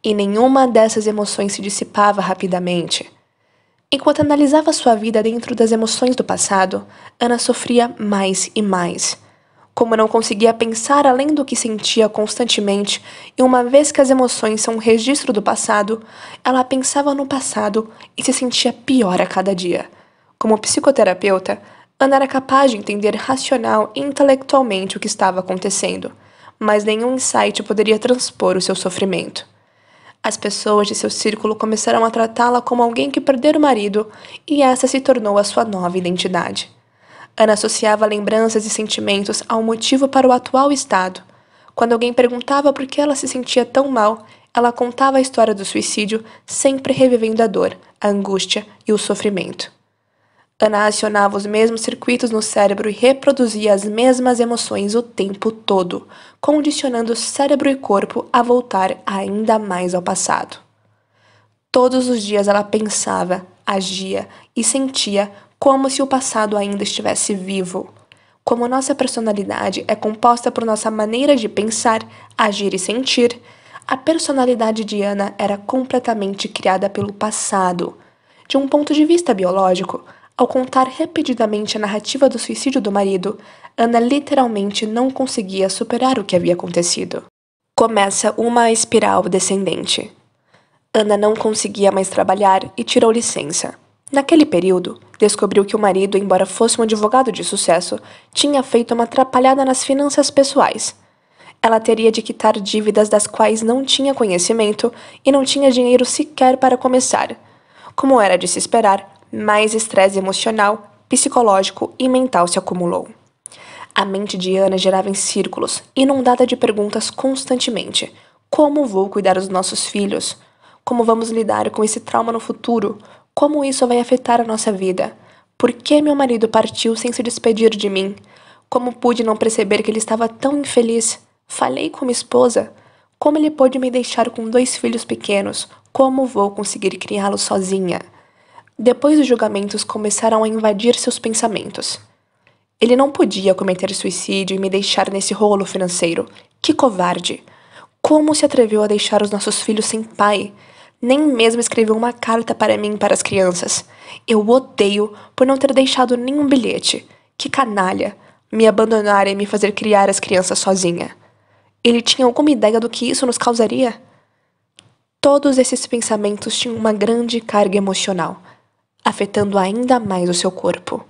E nenhuma dessas emoções se dissipava rapidamente. Enquanto analisava sua vida dentro das emoções do passado, Ana sofria mais e mais como não conseguia pensar além do que sentia constantemente, e uma vez que as emoções são um registro do passado, ela pensava no passado e se sentia pior a cada dia. Como psicoterapeuta, Ana era capaz de entender racional e intelectualmente o que estava acontecendo, mas nenhum insight poderia transpor o seu sofrimento. As pessoas de seu círculo começaram a tratá-la como alguém que perdera o marido, e essa se tornou a sua nova identidade. Ana associava lembranças e sentimentos ao motivo para o atual estado. Quando alguém perguntava por que ela se sentia tão mal, ela contava a história do suicídio, sempre revivendo a dor, a angústia e o sofrimento. Ana acionava os mesmos circuitos no cérebro e reproduzia as mesmas emoções o tempo todo, condicionando cérebro e corpo a voltar ainda mais ao passado. Todos os dias ela pensava, agia e sentia como se o passado ainda estivesse vivo. Como nossa personalidade é composta por nossa maneira de pensar, agir e sentir, a personalidade de Ana era completamente criada pelo passado. De um ponto de vista biológico, ao contar repetidamente a narrativa do suicídio do marido, Ana literalmente não conseguia superar o que havia acontecido. Começa uma espiral descendente. Ana não conseguia mais trabalhar e tirou licença. Naquele período, descobriu que o marido, embora fosse um advogado de sucesso, tinha feito uma atrapalhada nas finanças pessoais. Ela teria de quitar dívidas das quais não tinha conhecimento e não tinha dinheiro sequer para começar. Como era de se esperar, mais estresse emocional, psicológico e mental se acumulou. A mente de Ana girava em círculos, inundada de perguntas constantemente: como vou cuidar dos nossos filhos? Como vamos lidar com esse trauma no futuro? Como isso vai afetar a nossa vida? Por que meu marido partiu sem se despedir de mim? Como pude não perceber que ele estava tão infeliz? Falei com minha esposa? Como ele pôde me deixar com dois filhos pequenos? Como vou conseguir criá-los sozinha? Depois os julgamentos começaram a invadir seus pensamentos. Ele não podia cometer suicídio e me deixar nesse rolo financeiro. Que covarde! Como se atreveu a deixar os nossos filhos sem pai? nem mesmo escreveu uma carta para mim para as crianças. Eu odeio por não ter deixado nenhum bilhete. Que canalha! Me abandonar e me fazer criar as crianças sozinha. Ele tinha alguma ideia do que isso nos causaria? Todos esses pensamentos tinham uma grande carga emocional, afetando ainda mais o seu corpo.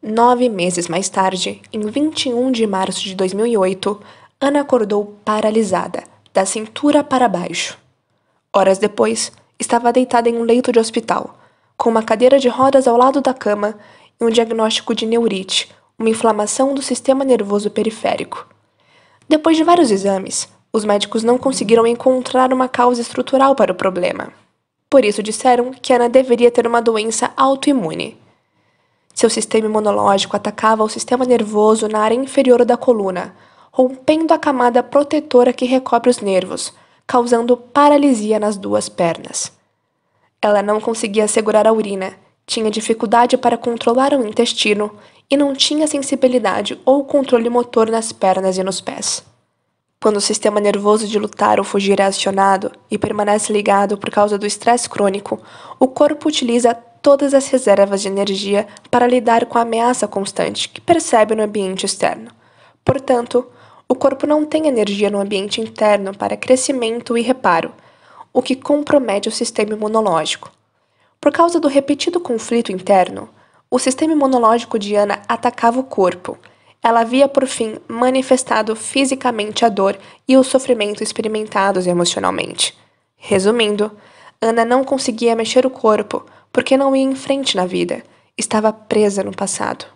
Nove meses mais tarde, em 21 de março de 2008, Ana acordou paralisada, da cintura para baixo. Horas depois, estava deitada em um leito de hospital, com uma cadeira de rodas ao lado da cama e um diagnóstico de neurite, uma inflamação do sistema nervoso periférico. Depois de vários exames, os médicos não conseguiram encontrar uma causa estrutural para o problema. Por isso disseram que Ana deveria ter uma doença autoimune. Seu sistema imunológico atacava o sistema nervoso na área inferior da coluna, rompendo a camada protetora que recobre os nervos, causando paralisia nas duas pernas. Ela não conseguia segurar a urina, tinha dificuldade para controlar o intestino e não tinha sensibilidade ou controle motor nas pernas e nos pés. Quando o sistema nervoso de lutar ou fugir é acionado e permanece ligado por causa do estresse crônico, o corpo utiliza todas as reservas de energia para lidar com a ameaça constante que percebe no ambiente externo. Portanto, o corpo não tem energia no ambiente interno para crescimento e reparo, o que compromete o sistema imunológico. Por causa do repetido conflito interno, o sistema imunológico de Ana atacava o corpo. Ela havia por fim manifestado fisicamente a dor e o sofrimento experimentados emocionalmente. Resumindo, Ana não conseguia mexer o corpo porque não ia em frente na vida, estava presa no passado.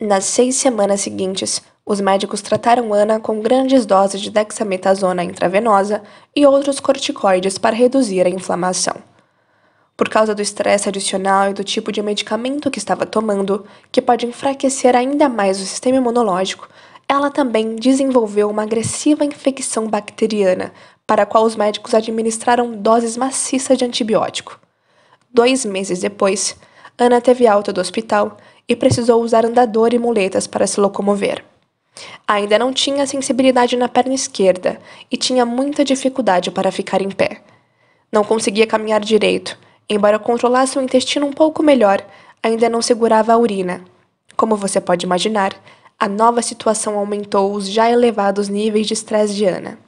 Nas seis semanas seguintes, os médicos trataram Ana com grandes doses de dexametasona intravenosa e outros corticoides para reduzir a inflamação. Por causa do estresse adicional e do tipo de medicamento que estava tomando, que pode enfraquecer ainda mais o sistema imunológico, ela também desenvolveu uma agressiva infecção bacteriana, para a qual os médicos administraram doses maciças de antibiótico. Dois meses depois, Ana teve alta do hospital e precisou usar andador e muletas para se locomover. Ainda não tinha sensibilidade na perna esquerda e tinha muita dificuldade para ficar em pé. Não conseguia caminhar direito, embora controlasse o intestino um pouco melhor, ainda não segurava a urina. Como você pode imaginar, a nova situação aumentou os já elevados níveis de estresse de Ana.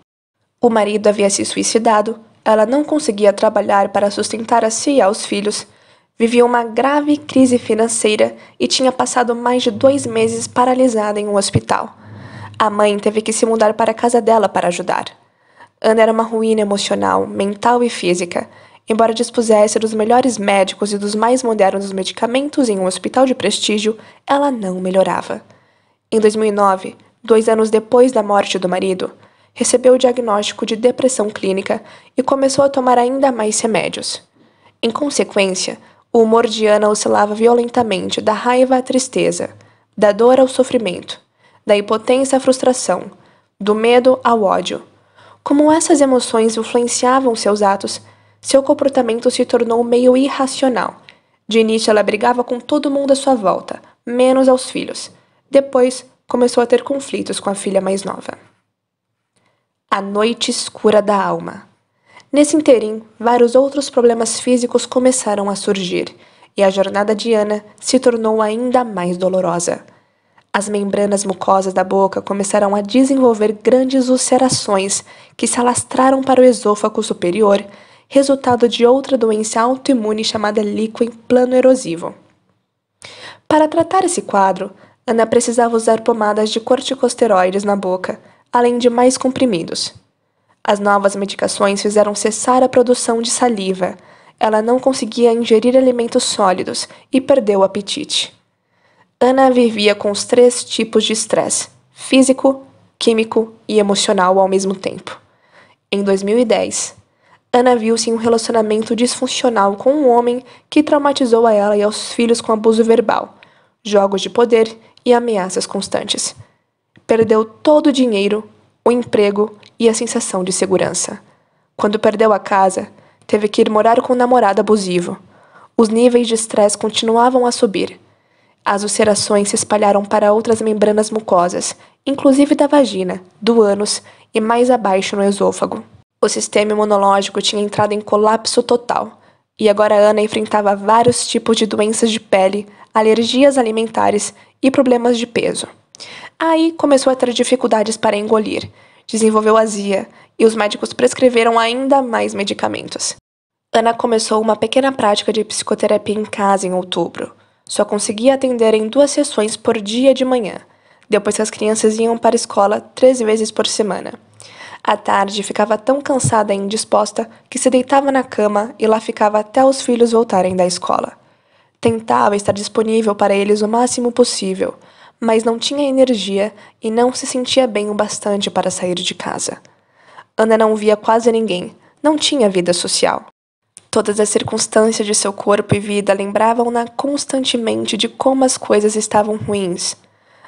O marido havia se suicidado, ela não conseguia trabalhar para sustentar a si e aos filhos, vivia uma grave crise financeira e tinha passado mais de dois meses paralisada em um hospital. A mãe teve que se mudar para a casa dela para ajudar. Ana era uma ruína emocional, mental e física, embora dispusesse dos melhores médicos e dos mais modernos medicamentos em um hospital de prestígio, ela não melhorava. Em 2009, dois anos depois da morte do marido, recebeu o diagnóstico de depressão clínica e começou a tomar ainda mais remédios. Em consequência, o humor de Ana oscilava violentamente da raiva à tristeza, da dor ao sofrimento, da impotência à frustração, do medo ao ódio. Como essas emoções influenciavam seus atos, seu comportamento se tornou meio irracional. De início, ela brigava com todo mundo à sua volta, menos aos filhos. Depois, começou a ter conflitos com a filha mais nova. A noite escura da alma. Nesse interim, vários outros problemas físicos começaram a surgir, e a jornada de Ana se tornou ainda mais dolorosa. As membranas mucosas da boca começaram a desenvolver grandes ulcerações que se alastraram para o esôfago superior, resultado de outra doença autoimune chamada líquen plano erosivo. Para tratar esse quadro, Ana precisava usar pomadas de corticosteroides na boca, além de mais comprimidos. As novas medicações fizeram cessar a produção de saliva. Ela não conseguia ingerir alimentos sólidos e perdeu o apetite. Ana vivia com os três tipos de estresse: físico, químico e emocional ao mesmo tempo. Em 2010, Ana viu-se em um relacionamento disfuncional com um homem que traumatizou a ela e aos filhos com abuso verbal, jogos de poder e ameaças constantes. Perdeu todo o dinheiro o emprego e a sensação de segurança. Quando perdeu a casa, teve que ir morar com um namorado abusivo. Os níveis de estresse continuavam a subir. As ulcerações se espalharam para outras membranas mucosas, inclusive da vagina, do ânus e mais abaixo no esôfago. O sistema imunológico tinha entrado em colapso total, e agora Ana enfrentava vários tipos de doenças de pele, alergias alimentares e problemas de peso. Aí começou a ter dificuldades para engolir, desenvolveu azia e os médicos prescreveram ainda mais medicamentos. Ana começou uma pequena prática de psicoterapia em casa em outubro. Só conseguia atender em duas sessões por dia de manhã, depois que as crianças iam para a escola três vezes por semana. À tarde ficava tão cansada e indisposta que se deitava na cama e lá ficava até os filhos voltarem da escola. Tentava estar disponível para eles o máximo possível, mas não tinha energia e não se sentia bem o bastante para sair de casa. Ana não via quase ninguém, não tinha vida social. Todas as circunstâncias de seu corpo e vida lembravam-na constantemente de como as coisas estavam ruins.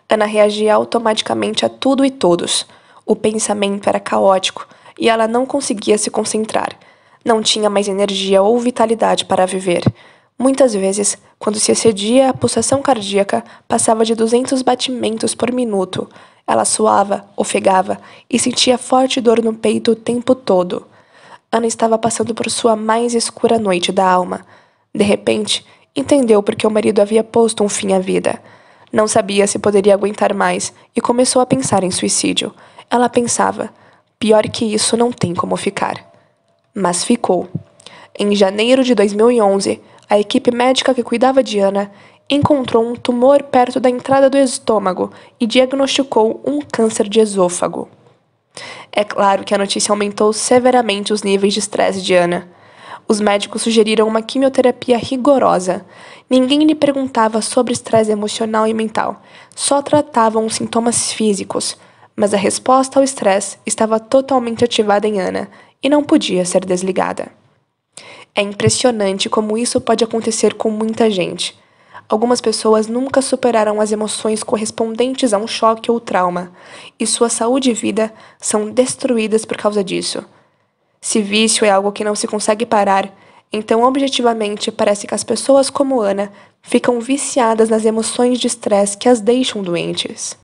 Ana reagia automaticamente a tudo e todos. O pensamento era caótico e ela não conseguia se concentrar. Não tinha mais energia ou vitalidade para viver. Muitas vezes, quando se excedia a pulsação cardíaca, passava de 200 batimentos por minuto. Ela suava, ofegava e sentia forte dor no peito o tempo todo. Ana estava passando por sua mais escura noite da alma. De repente, entendeu porque o marido havia posto um fim à vida. Não sabia se poderia aguentar mais e começou a pensar em suicídio. Ela pensava: pior que isso não tem como ficar. Mas ficou. Em janeiro de 2011, a equipe médica que cuidava de Ana encontrou um tumor perto da entrada do estômago e diagnosticou um câncer de esôfago. É claro que a notícia aumentou severamente os níveis de estresse de Ana. Os médicos sugeriram uma quimioterapia rigorosa. Ninguém lhe perguntava sobre estresse emocional e mental, só tratavam os sintomas físicos. Mas a resposta ao estresse estava totalmente ativada em Ana e não podia ser desligada. É impressionante como isso pode acontecer com muita gente. Algumas pessoas nunca superaram as emoções correspondentes a um choque ou trauma, e sua saúde e vida são destruídas por causa disso. Se vício é algo que não se consegue parar, então objetivamente parece que as pessoas como Ana ficam viciadas nas emoções de estresse que as deixam doentes.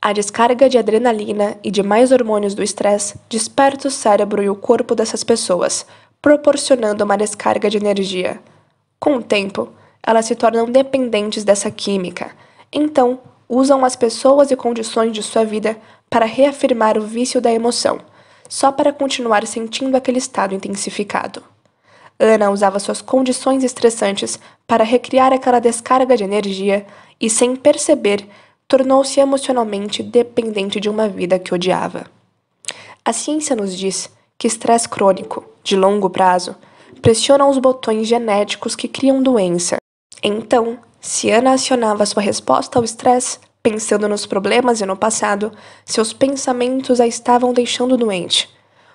A descarga de adrenalina e de mais hormônios do estresse desperta o cérebro e o corpo dessas pessoas, proporcionando uma descarga de energia. Com o tempo, elas se tornam dependentes dessa química, então usam as pessoas e condições de sua vida para reafirmar o vício da emoção, só para continuar sentindo aquele estado intensificado. Ana usava suas condições estressantes para recriar aquela descarga de energia e, sem perceber, tornou-se emocionalmente dependente de uma vida que odiava. A ciência nos diz que estresse crônico, de longo prazo, pressionam os botões genéticos que criam doença. Então, se Ana acionava sua resposta ao estresse, pensando nos problemas e no passado, seus pensamentos a estavam deixando doente.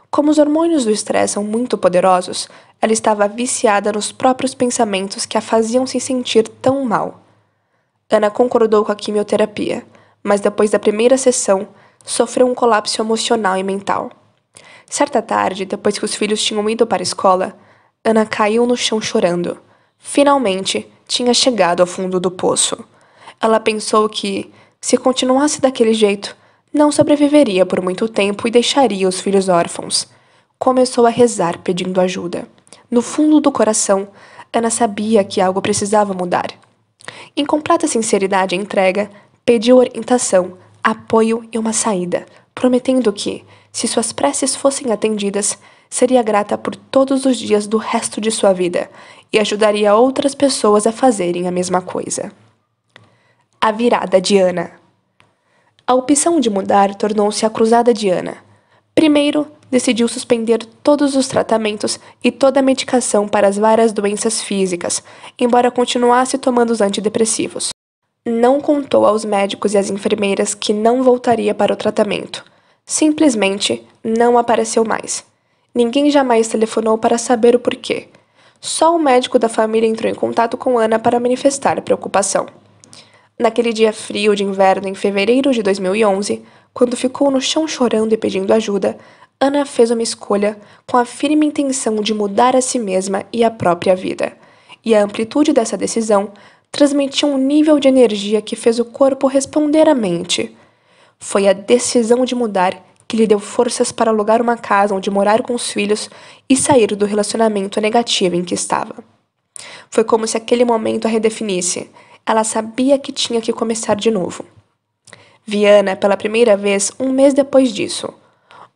Como os hormônios do estresse são muito poderosos, ela estava viciada nos próprios pensamentos que a faziam se sentir tão mal. Ana concordou com a quimioterapia, mas depois da primeira sessão, sofreu um colapso emocional e mental. Certa tarde, depois que os filhos tinham ido para a escola, Ana caiu no chão chorando. Finalmente, tinha chegado ao fundo do poço. Ela pensou que, se continuasse daquele jeito, não sobreviveria por muito tempo e deixaria os filhos órfãos. Começou a rezar pedindo ajuda. No fundo do coração, Ana sabia que algo precisava mudar. Em completa sinceridade e entrega, pediu orientação, apoio e uma saída, prometendo que, se suas preces fossem atendidas, seria grata por todos os dias do resto de sua vida e ajudaria outras pessoas a fazerem a mesma coisa. A virada de Ana. A opção de mudar tornou-se a cruzada de Ana. Primeiro, decidiu suspender todos os tratamentos e toda a medicação para as várias doenças físicas, embora continuasse tomando os antidepressivos. Não contou aos médicos e às enfermeiras que não voltaria para o tratamento Simplesmente não apareceu mais. Ninguém jamais telefonou para saber o porquê. Só o médico da família entrou em contato com Ana para manifestar preocupação. Naquele dia frio de inverno em fevereiro de 2011, quando ficou no chão chorando e pedindo ajuda, Ana fez uma escolha com a firme intenção de mudar a si mesma e a própria vida. E a amplitude dessa decisão transmitiu um nível de energia que fez o corpo responder à mente foi a decisão de mudar que lhe deu forças para alugar uma casa onde morar com os filhos e sair do relacionamento negativo em que estava. Foi como se aquele momento a redefinisse. Ela sabia que tinha que começar de novo. Viana, pela primeira vez, um mês depois disso,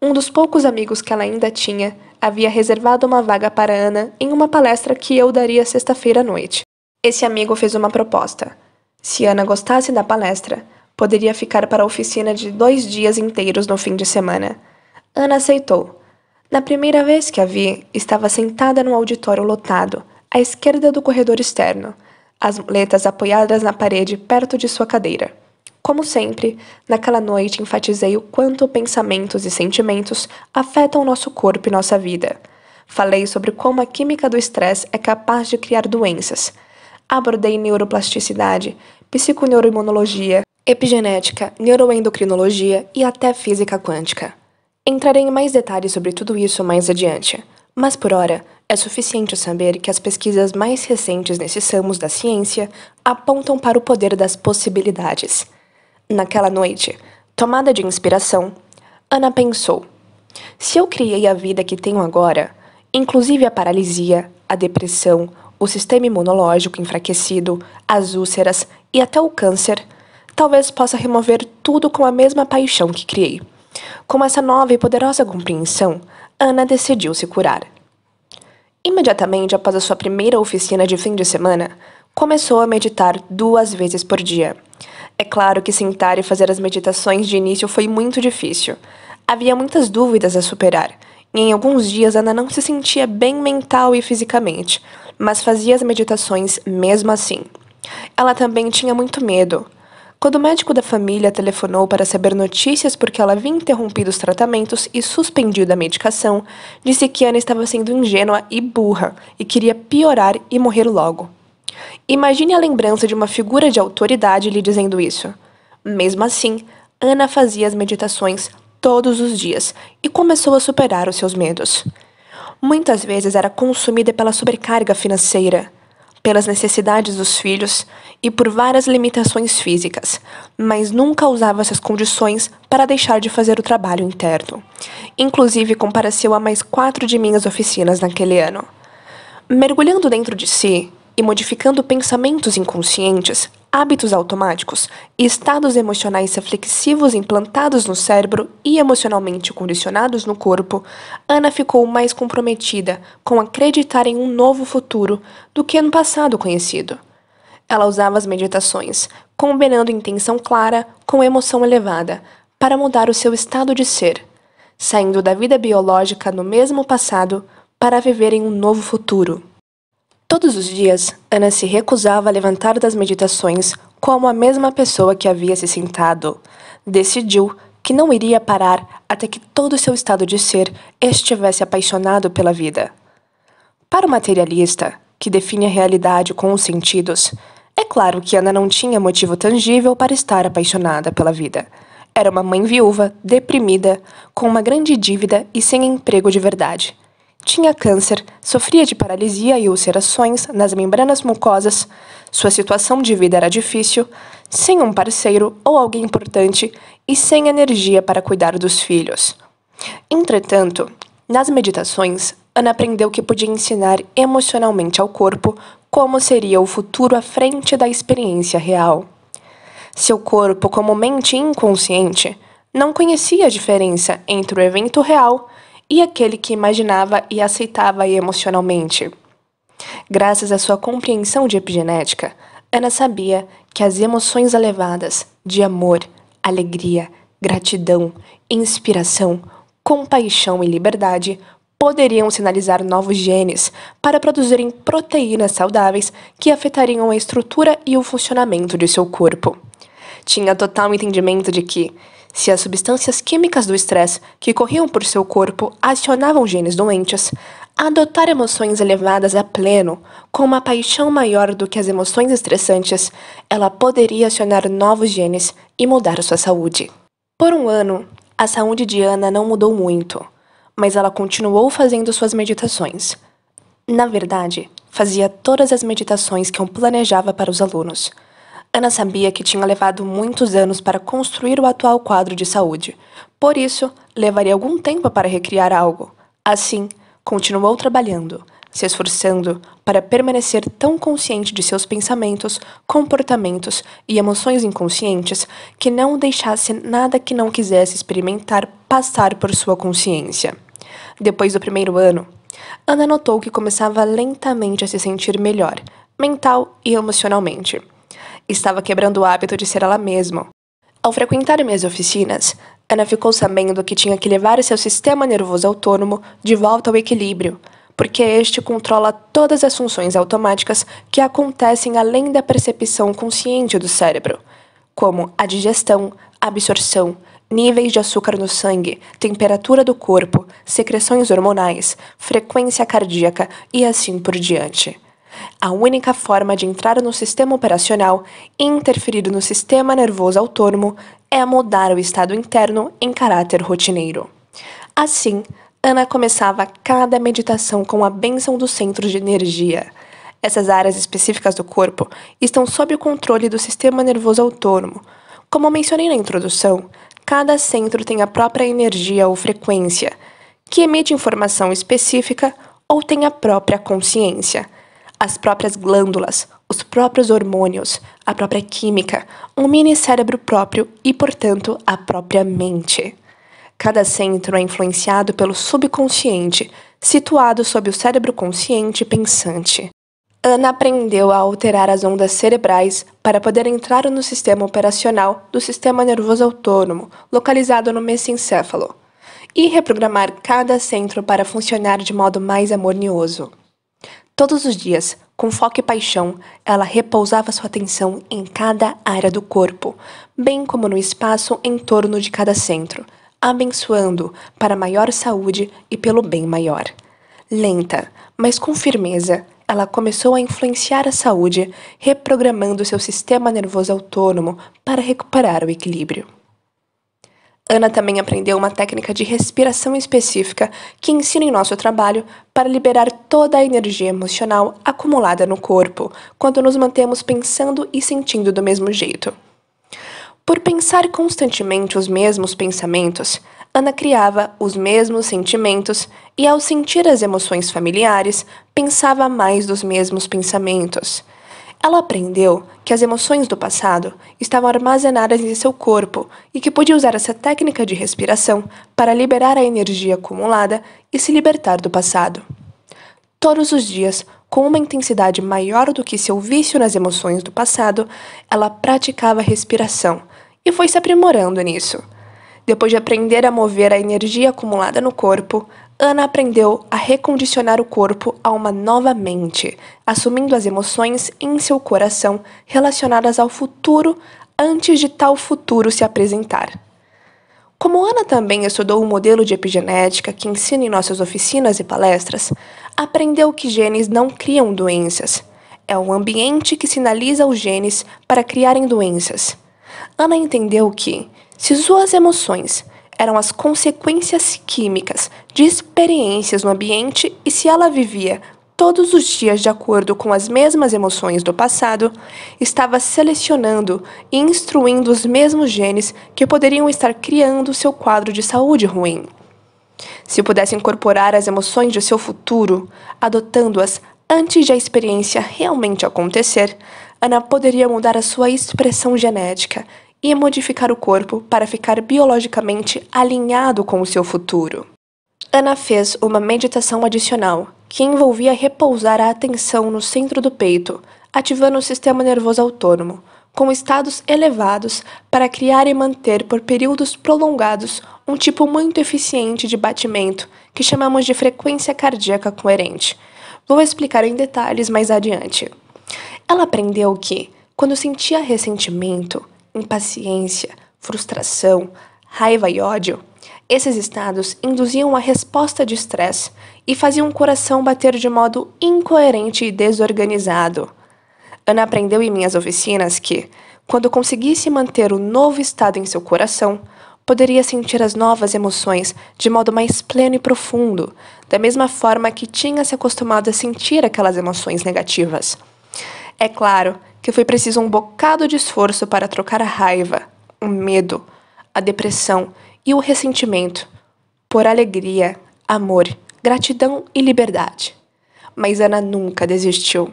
um dos poucos amigos que ela ainda tinha, havia reservado uma vaga para Ana em uma palestra que eu daria sexta-feira à noite. Esse amigo fez uma proposta. Se Ana gostasse da palestra, Poderia ficar para a oficina de dois dias inteiros no fim de semana. Ana aceitou. Na primeira vez que a vi, estava sentada num auditório lotado, à esquerda do corredor externo, as muletas apoiadas na parede perto de sua cadeira. Como sempre, naquela noite enfatizei o quanto pensamentos e sentimentos afetam nosso corpo e nossa vida. Falei sobre como a química do estresse é capaz de criar doenças. Abordei neuroplasticidade, psiconeuroimunologia, epigenética, neuroendocrinologia e até física quântica. Entrarei em mais detalhes sobre tudo isso mais adiante, mas por hora é suficiente saber que as pesquisas mais recentes nesses ramos da ciência apontam para o poder das possibilidades. Naquela noite, tomada de inspiração, Ana pensou: se eu criei a vida que tenho agora, inclusive a paralisia, a depressão, o sistema imunológico enfraquecido, as úlceras e até o câncer, talvez possa remover tudo com a mesma paixão que criei. Com essa nova e poderosa compreensão, Ana decidiu se curar. Imediatamente após a sua primeira oficina de fim de semana, começou a meditar duas vezes por dia. É claro que sentar e fazer as meditações de início foi muito difícil. Havia muitas dúvidas a superar, e em alguns dias Ana não se sentia bem mental e fisicamente, mas fazia as meditações mesmo assim. Ela também tinha muito medo, quando o médico da família telefonou para saber notícias porque ela havia interrompido os tratamentos e suspendido a medicação, disse que Ana estava sendo ingênua e burra e queria piorar e morrer logo. Imagine a lembrança de uma figura de autoridade lhe dizendo isso. Mesmo assim, Ana fazia as meditações todos os dias e começou a superar os seus medos. Muitas vezes era consumida pela sobrecarga financeira pelas necessidades dos filhos e por várias limitações físicas, mas nunca usava essas condições para deixar de fazer o trabalho interno. Inclusive, compareceu a mais quatro de minhas oficinas naquele ano. Mergulhando dentro de si, e modificando pensamentos inconscientes, hábitos automáticos e estados emocionais reflexivos implantados no cérebro e emocionalmente condicionados no corpo, Ana ficou mais comprometida com acreditar em um novo futuro do que no passado conhecido. Ela usava as meditações, combinando intenção clara com emoção elevada, para mudar o seu estado de ser, saindo da vida biológica no mesmo passado para viver em um novo futuro. Todos os dias, Ana se recusava a levantar das meditações como a mesma pessoa que havia se sentado. Decidiu que não iria parar até que todo o seu estado de ser estivesse apaixonado pela vida. Para o materialista, que define a realidade com os sentidos, é claro que Ana não tinha motivo tangível para estar apaixonada pela vida. Era uma mãe viúva, deprimida, com uma grande dívida e sem emprego de verdade tinha câncer, sofria de paralisia e ulcerações nas membranas mucosas, sua situação de vida era difícil, sem um parceiro ou alguém importante e sem energia para cuidar dos filhos. Entretanto, nas meditações, Ana aprendeu que podia ensinar emocionalmente ao corpo como seria o futuro à frente da experiência real. Seu corpo, como mente inconsciente, não conhecia a diferença entre o evento real e e aquele que imaginava e aceitava emocionalmente. Graças à sua compreensão de epigenética, Ana sabia que as emoções elevadas de amor, alegria, gratidão, inspiração, compaixão e liberdade poderiam sinalizar novos genes para produzirem proteínas saudáveis que afetariam a estrutura e o funcionamento de seu corpo. Tinha total entendimento de que, se as substâncias químicas do estresse que corriam por seu corpo acionavam genes doentes, adotar emoções elevadas a pleno, com uma paixão maior do que as emoções estressantes, ela poderia acionar novos genes e mudar sua saúde. Por um ano, a saúde de Ana não mudou muito, mas ela continuou fazendo suas meditações. Na verdade, fazia todas as meditações que eu planejava para os alunos. Ana sabia que tinha levado muitos anos para construir o atual quadro de saúde. Por isso, levaria algum tempo para recriar algo. Assim, continuou trabalhando, se esforçando para permanecer tão consciente de seus pensamentos, comportamentos e emoções inconscientes que não deixasse nada que não quisesse experimentar passar por sua consciência. Depois do primeiro ano, Ana notou que começava lentamente a se sentir melhor, mental e emocionalmente estava quebrando o hábito de ser ela mesma. Ao frequentar minhas oficinas, Ana ficou sabendo que tinha que levar seu sistema nervoso autônomo de volta ao equilíbrio, porque este controla todas as funções automáticas que acontecem além da percepção consciente do cérebro, como a digestão, absorção, níveis de açúcar no sangue, temperatura do corpo, secreções hormonais, frequência cardíaca e assim por diante a única forma de entrar no sistema operacional e interferir no sistema nervoso autônomo é mudar o estado interno em caráter rotineiro. Assim, Ana começava cada meditação com a bênção do centro de energia. Essas áreas específicas do corpo estão sob o controle do sistema nervoso autônomo. Como mencionei na introdução, cada centro tem a própria energia ou frequência, que emite informação específica ou tem a própria consciência as próprias glândulas, os próprios hormônios, a própria química, um mini cérebro próprio e, portanto, a própria mente. Cada centro é influenciado pelo subconsciente, situado sob o cérebro consciente pensante. Ana aprendeu a alterar as ondas cerebrais para poder entrar no sistema operacional do sistema nervoso autônomo, localizado no mesencéfalo, e reprogramar cada centro para funcionar de modo mais harmonioso. Todos os dias, com foco e paixão, ela repousava sua atenção em cada área do corpo, bem como no espaço em torno de cada centro, abençoando para maior saúde e pelo bem maior. Lenta, mas com firmeza, ela começou a influenciar a saúde, reprogramando seu sistema nervoso autônomo para recuperar o equilíbrio. Ana também aprendeu uma técnica de respiração específica que ensina em nosso trabalho para liberar toda a energia emocional acumulada no corpo quando nos mantemos pensando e sentindo do mesmo jeito. Por pensar constantemente os mesmos pensamentos, Ana criava os mesmos sentimentos e, ao sentir as emoções familiares, pensava mais dos mesmos pensamentos. Ela aprendeu que as emoções do passado estavam armazenadas em seu corpo e que podia usar essa técnica de respiração para liberar a energia acumulada e se libertar do passado. Todos os dias, com uma intensidade maior do que seu vício nas emoções do passado, ela praticava respiração e foi se aprimorando nisso. Depois de aprender a mover a energia acumulada no corpo, Ana aprendeu a recondicionar o corpo a uma nova mente, assumindo as emoções em seu coração relacionadas ao futuro antes de tal futuro se apresentar. Como Ana também estudou o um modelo de epigenética que ensina em nossas oficinas e palestras, aprendeu que genes não criam doenças. É o ambiente que sinaliza os genes para criarem doenças. Ana entendeu que, se suas emoções eram as consequências químicas de experiências no ambiente e se ela vivia todos os dias de acordo com as mesmas emoções do passado, estava selecionando e instruindo os mesmos genes que poderiam estar criando seu quadro de saúde ruim. Se pudesse incorporar as emoções de seu futuro, adotando-as antes de a experiência realmente acontecer, Ana poderia mudar a sua expressão genética e modificar o corpo para ficar biologicamente alinhado com o seu futuro. Ana fez uma meditação adicional, que envolvia repousar a atenção no centro do peito, ativando o sistema nervoso autônomo, com estados elevados para criar e manter por períodos prolongados um tipo muito eficiente de batimento, que chamamos de frequência cardíaca coerente. Vou explicar em detalhes mais adiante. Ela aprendeu que, quando sentia ressentimento, impaciência, frustração, raiva e ódio, esses estados induziam a resposta de estresse e faziam o coração bater de modo incoerente e desorganizado. Ana aprendeu em minhas oficinas que, quando conseguisse manter o novo estado em seu coração, poderia sentir as novas emoções de modo mais pleno e profundo, da mesma forma que tinha se acostumado a sentir aquelas emoções negativas. É claro que foi preciso um bocado de esforço para trocar a raiva, o medo, a depressão e o ressentimento por alegria, amor, gratidão e liberdade. Mas Ana nunca desistiu.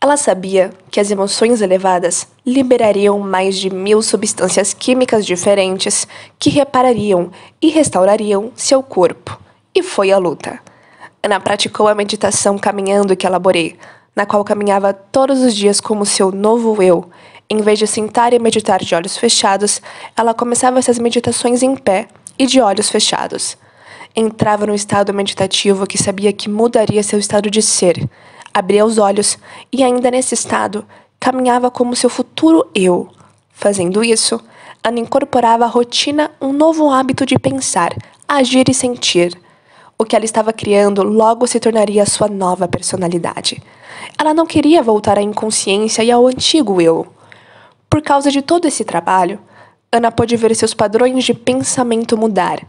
Ela sabia que as emoções elevadas liberariam mais de mil substâncias químicas diferentes que reparariam e restaurariam seu corpo. E foi a luta. Ana praticou a meditação caminhando que elaborei, na qual caminhava todos os dias como seu novo eu. Em vez de sentar e meditar de olhos fechados, ela começava essas meditações em pé e de olhos fechados. Entrava num estado meditativo que sabia que mudaria seu estado de ser. Abria os olhos e, ainda nesse estado, caminhava como seu futuro eu. Fazendo isso, Ana incorporava à rotina um novo hábito de pensar, agir e sentir. O que ela estava criando logo se tornaria sua nova personalidade. Ela não queria voltar à inconsciência e ao antigo eu. Por causa de todo esse trabalho, Ana pôde ver seus padrões de pensamento mudar.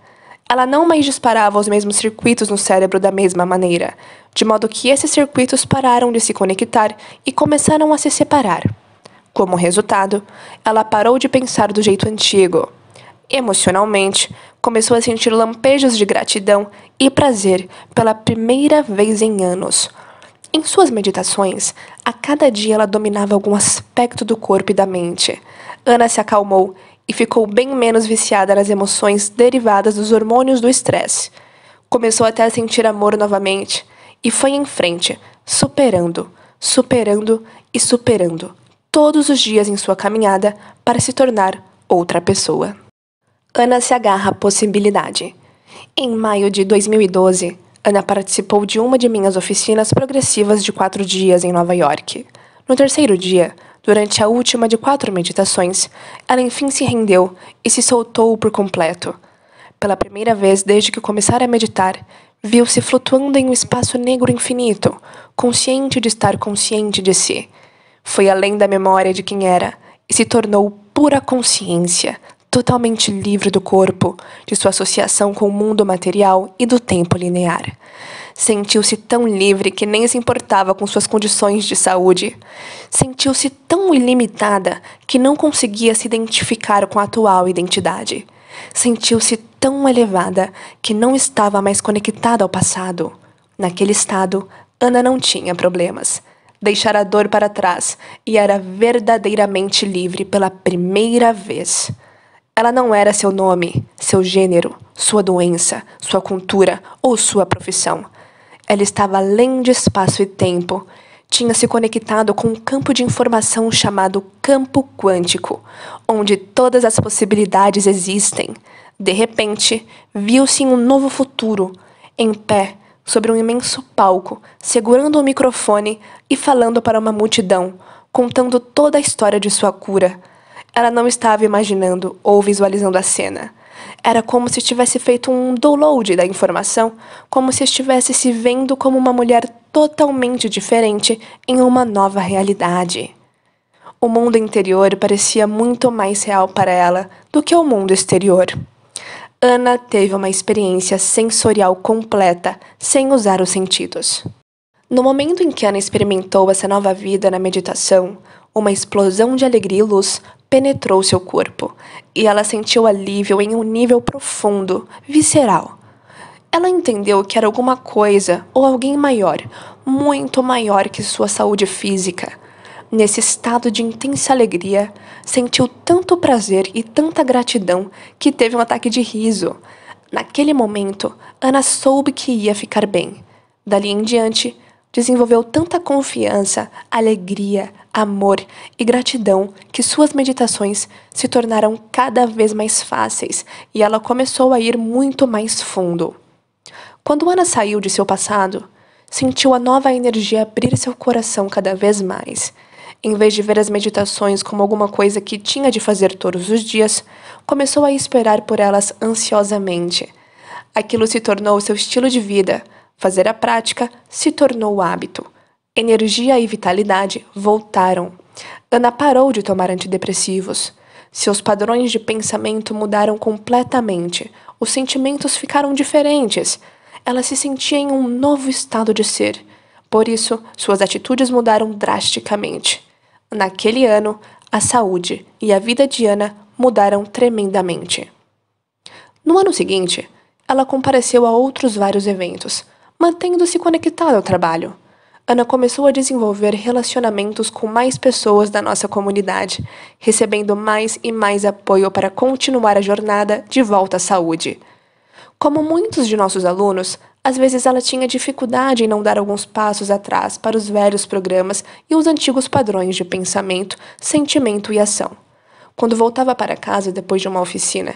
Ela não mais disparava os mesmos circuitos no cérebro da mesma maneira, de modo que esses circuitos pararam de se conectar e começaram a se separar. Como resultado, ela parou de pensar do jeito antigo, Emocionalmente, começou a sentir lampejos de gratidão e prazer pela primeira vez em anos. Em suas meditações, a cada dia ela dominava algum aspecto do corpo e da mente. Ana se acalmou e ficou bem menos viciada nas emoções derivadas dos hormônios do estresse. Começou até a sentir amor novamente e foi em frente, superando, superando e superando, todos os dias em sua caminhada para se tornar outra pessoa. Ana se agarra à possibilidade. Em maio de 2012, Ana participou de uma de minhas oficinas progressivas de quatro dias em Nova York. No terceiro dia, durante a última de quatro meditações, ela enfim se rendeu e se soltou por completo. Pela primeira vez desde que começara a meditar, viu-se flutuando em um espaço negro infinito, consciente de estar consciente de si. Foi além da memória de quem era e se tornou pura consciência, totalmente livre do corpo, de sua associação com o mundo material e do tempo linear. Sentiu-se tão livre que nem se importava com suas condições de saúde. Sentiu-se tão ilimitada que não conseguia se identificar com a atual identidade. Sentiu-se tão elevada que não estava mais conectada ao passado. Naquele estado, Ana não tinha problemas. Deixara a dor para trás e era verdadeiramente livre pela primeira vez. Ela não era seu nome, seu gênero, sua doença, sua cultura ou sua profissão. Ela estava além de espaço e tempo. Tinha se conectado com um campo de informação chamado campo quântico, onde todas as possibilidades existem. De repente, viu-se em um novo futuro, em pé, sobre um imenso palco, segurando um microfone e falando para uma multidão, contando toda a história de sua cura ela não estava imaginando ou visualizando a cena. Era como se tivesse feito um download da informação, como se estivesse se vendo como uma mulher totalmente diferente em uma nova realidade. O mundo interior parecia muito mais real para ela do que o mundo exterior. Ana teve uma experiência sensorial completa, sem usar os sentidos. No momento em que Ana experimentou essa nova vida na meditação, uma explosão de alegria e luz penetrou seu corpo e ela sentiu alívio em um nível profundo, visceral. Ela entendeu que era alguma coisa ou alguém maior, muito maior que sua saúde física. Nesse estado de intensa alegria, sentiu tanto prazer e tanta gratidão que teve um ataque de riso. Naquele momento, Ana soube que ia ficar bem. Dali em diante, desenvolveu tanta confiança, alegria, amor e gratidão que suas meditações se tornaram cada vez mais fáceis e ela começou a ir muito mais fundo. Quando Ana saiu de seu passado, sentiu a nova energia abrir seu coração cada vez mais. Em vez de ver as meditações como alguma coisa que tinha de fazer todos os dias, começou a esperar por elas ansiosamente. Aquilo se tornou seu estilo de vida, Fazer a prática se tornou hábito. Energia e vitalidade voltaram. Ana parou de tomar antidepressivos. Seus padrões de pensamento mudaram completamente. Os sentimentos ficaram diferentes. Ela se sentia em um novo estado de ser. Por isso, suas atitudes mudaram drasticamente. Naquele ano, a saúde e a vida de Ana mudaram tremendamente. No ano seguinte, ela compareceu a outros vários eventos, mantendo-se conectada ao trabalho. Ana começou a desenvolver relacionamentos com mais pessoas da nossa comunidade, recebendo mais e mais apoio para continuar a jornada de volta à saúde. Como muitos de nossos alunos, às vezes ela tinha dificuldade em não dar alguns passos atrás para os velhos programas e os antigos padrões de pensamento, sentimento e ação, quando voltava para casa depois de uma oficina.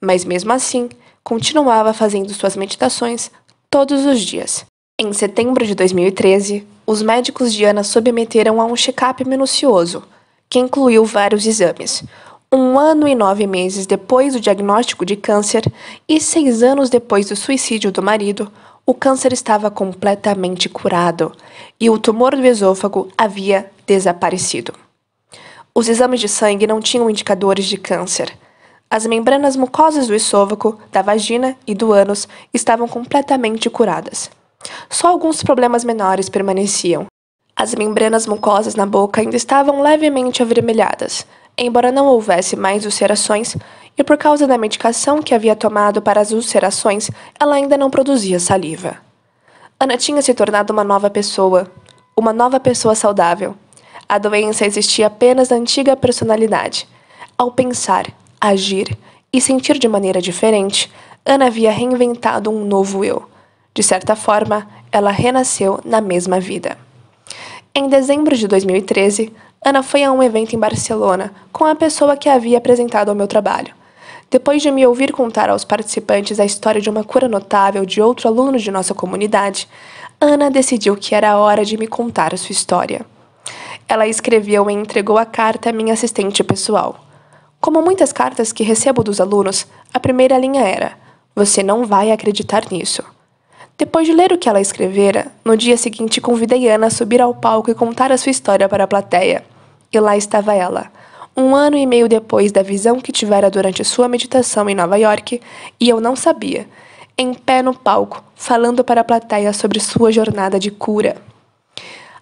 Mas mesmo assim, continuava fazendo suas meditações, todos os dias. Em setembro de 2013, os médicos de Ana submeteram a um check-up minucioso, que incluiu vários exames. Um ano e nove meses depois do diagnóstico de câncer e seis anos depois do suicídio do marido, o câncer estava completamente curado e o tumor do esôfago havia desaparecido. Os exames de sangue não tinham indicadores de câncer, as membranas mucosas do esôfago, da vagina e do ânus estavam completamente curadas. Só alguns problemas menores permaneciam. As membranas mucosas na boca ainda estavam levemente avermelhadas, embora não houvesse mais ulcerações, e por causa da medicação que havia tomado para as ulcerações, ela ainda não produzia saliva. Ana tinha se tornado uma nova pessoa, uma nova pessoa saudável. A doença existia apenas na antiga personalidade. Ao pensar, agir e sentir de maneira diferente, Ana havia reinventado um novo eu. De certa forma, ela renasceu na mesma vida. Em dezembro de 2013, Ana foi a um evento em Barcelona com a pessoa que a havia apresentado ao meu trabalho. Depois de me ouvir contar aos participantes a história de uma cura notável de outro aluno de nossa comunidade, Ana decidiu que era a hora de me contar a sua história. Ela escreveu e entregou a carta à minha assistente pessoal. Como muitas cartas que recebo dos alunos, a primeira linha era: Você não vai acreditar nisso. Depois de ler o que ela escrevera, no dia seguinte convidei Ana a subir ao palco e contar a sua história para a plateia. E lá estava ela, um ano e meio depois da visão que tivera durante sua meditação em Nova York, e eu não sabia, em pé no palco, falando para a plateia sobre sua jornada de cura.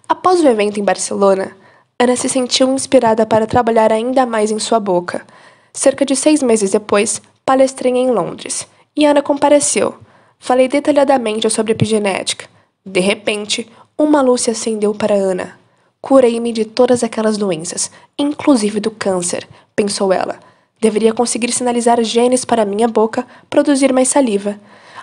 Após o evento em Barcelona, Ana se sentiu inspirada para trabalhar ainda mais em sua boca. Cerca de seis meses depois, palestrei em Londres e Ana compareceu. Falei detalhadamente sobre epigenética. De repente, uma luz se acendeu para Ana. Curei-me de todas aquelas doenças, inclusive do câncer, pensou ela. Deveria conseguir sinalizar genes para minha boca produzir mais saliva.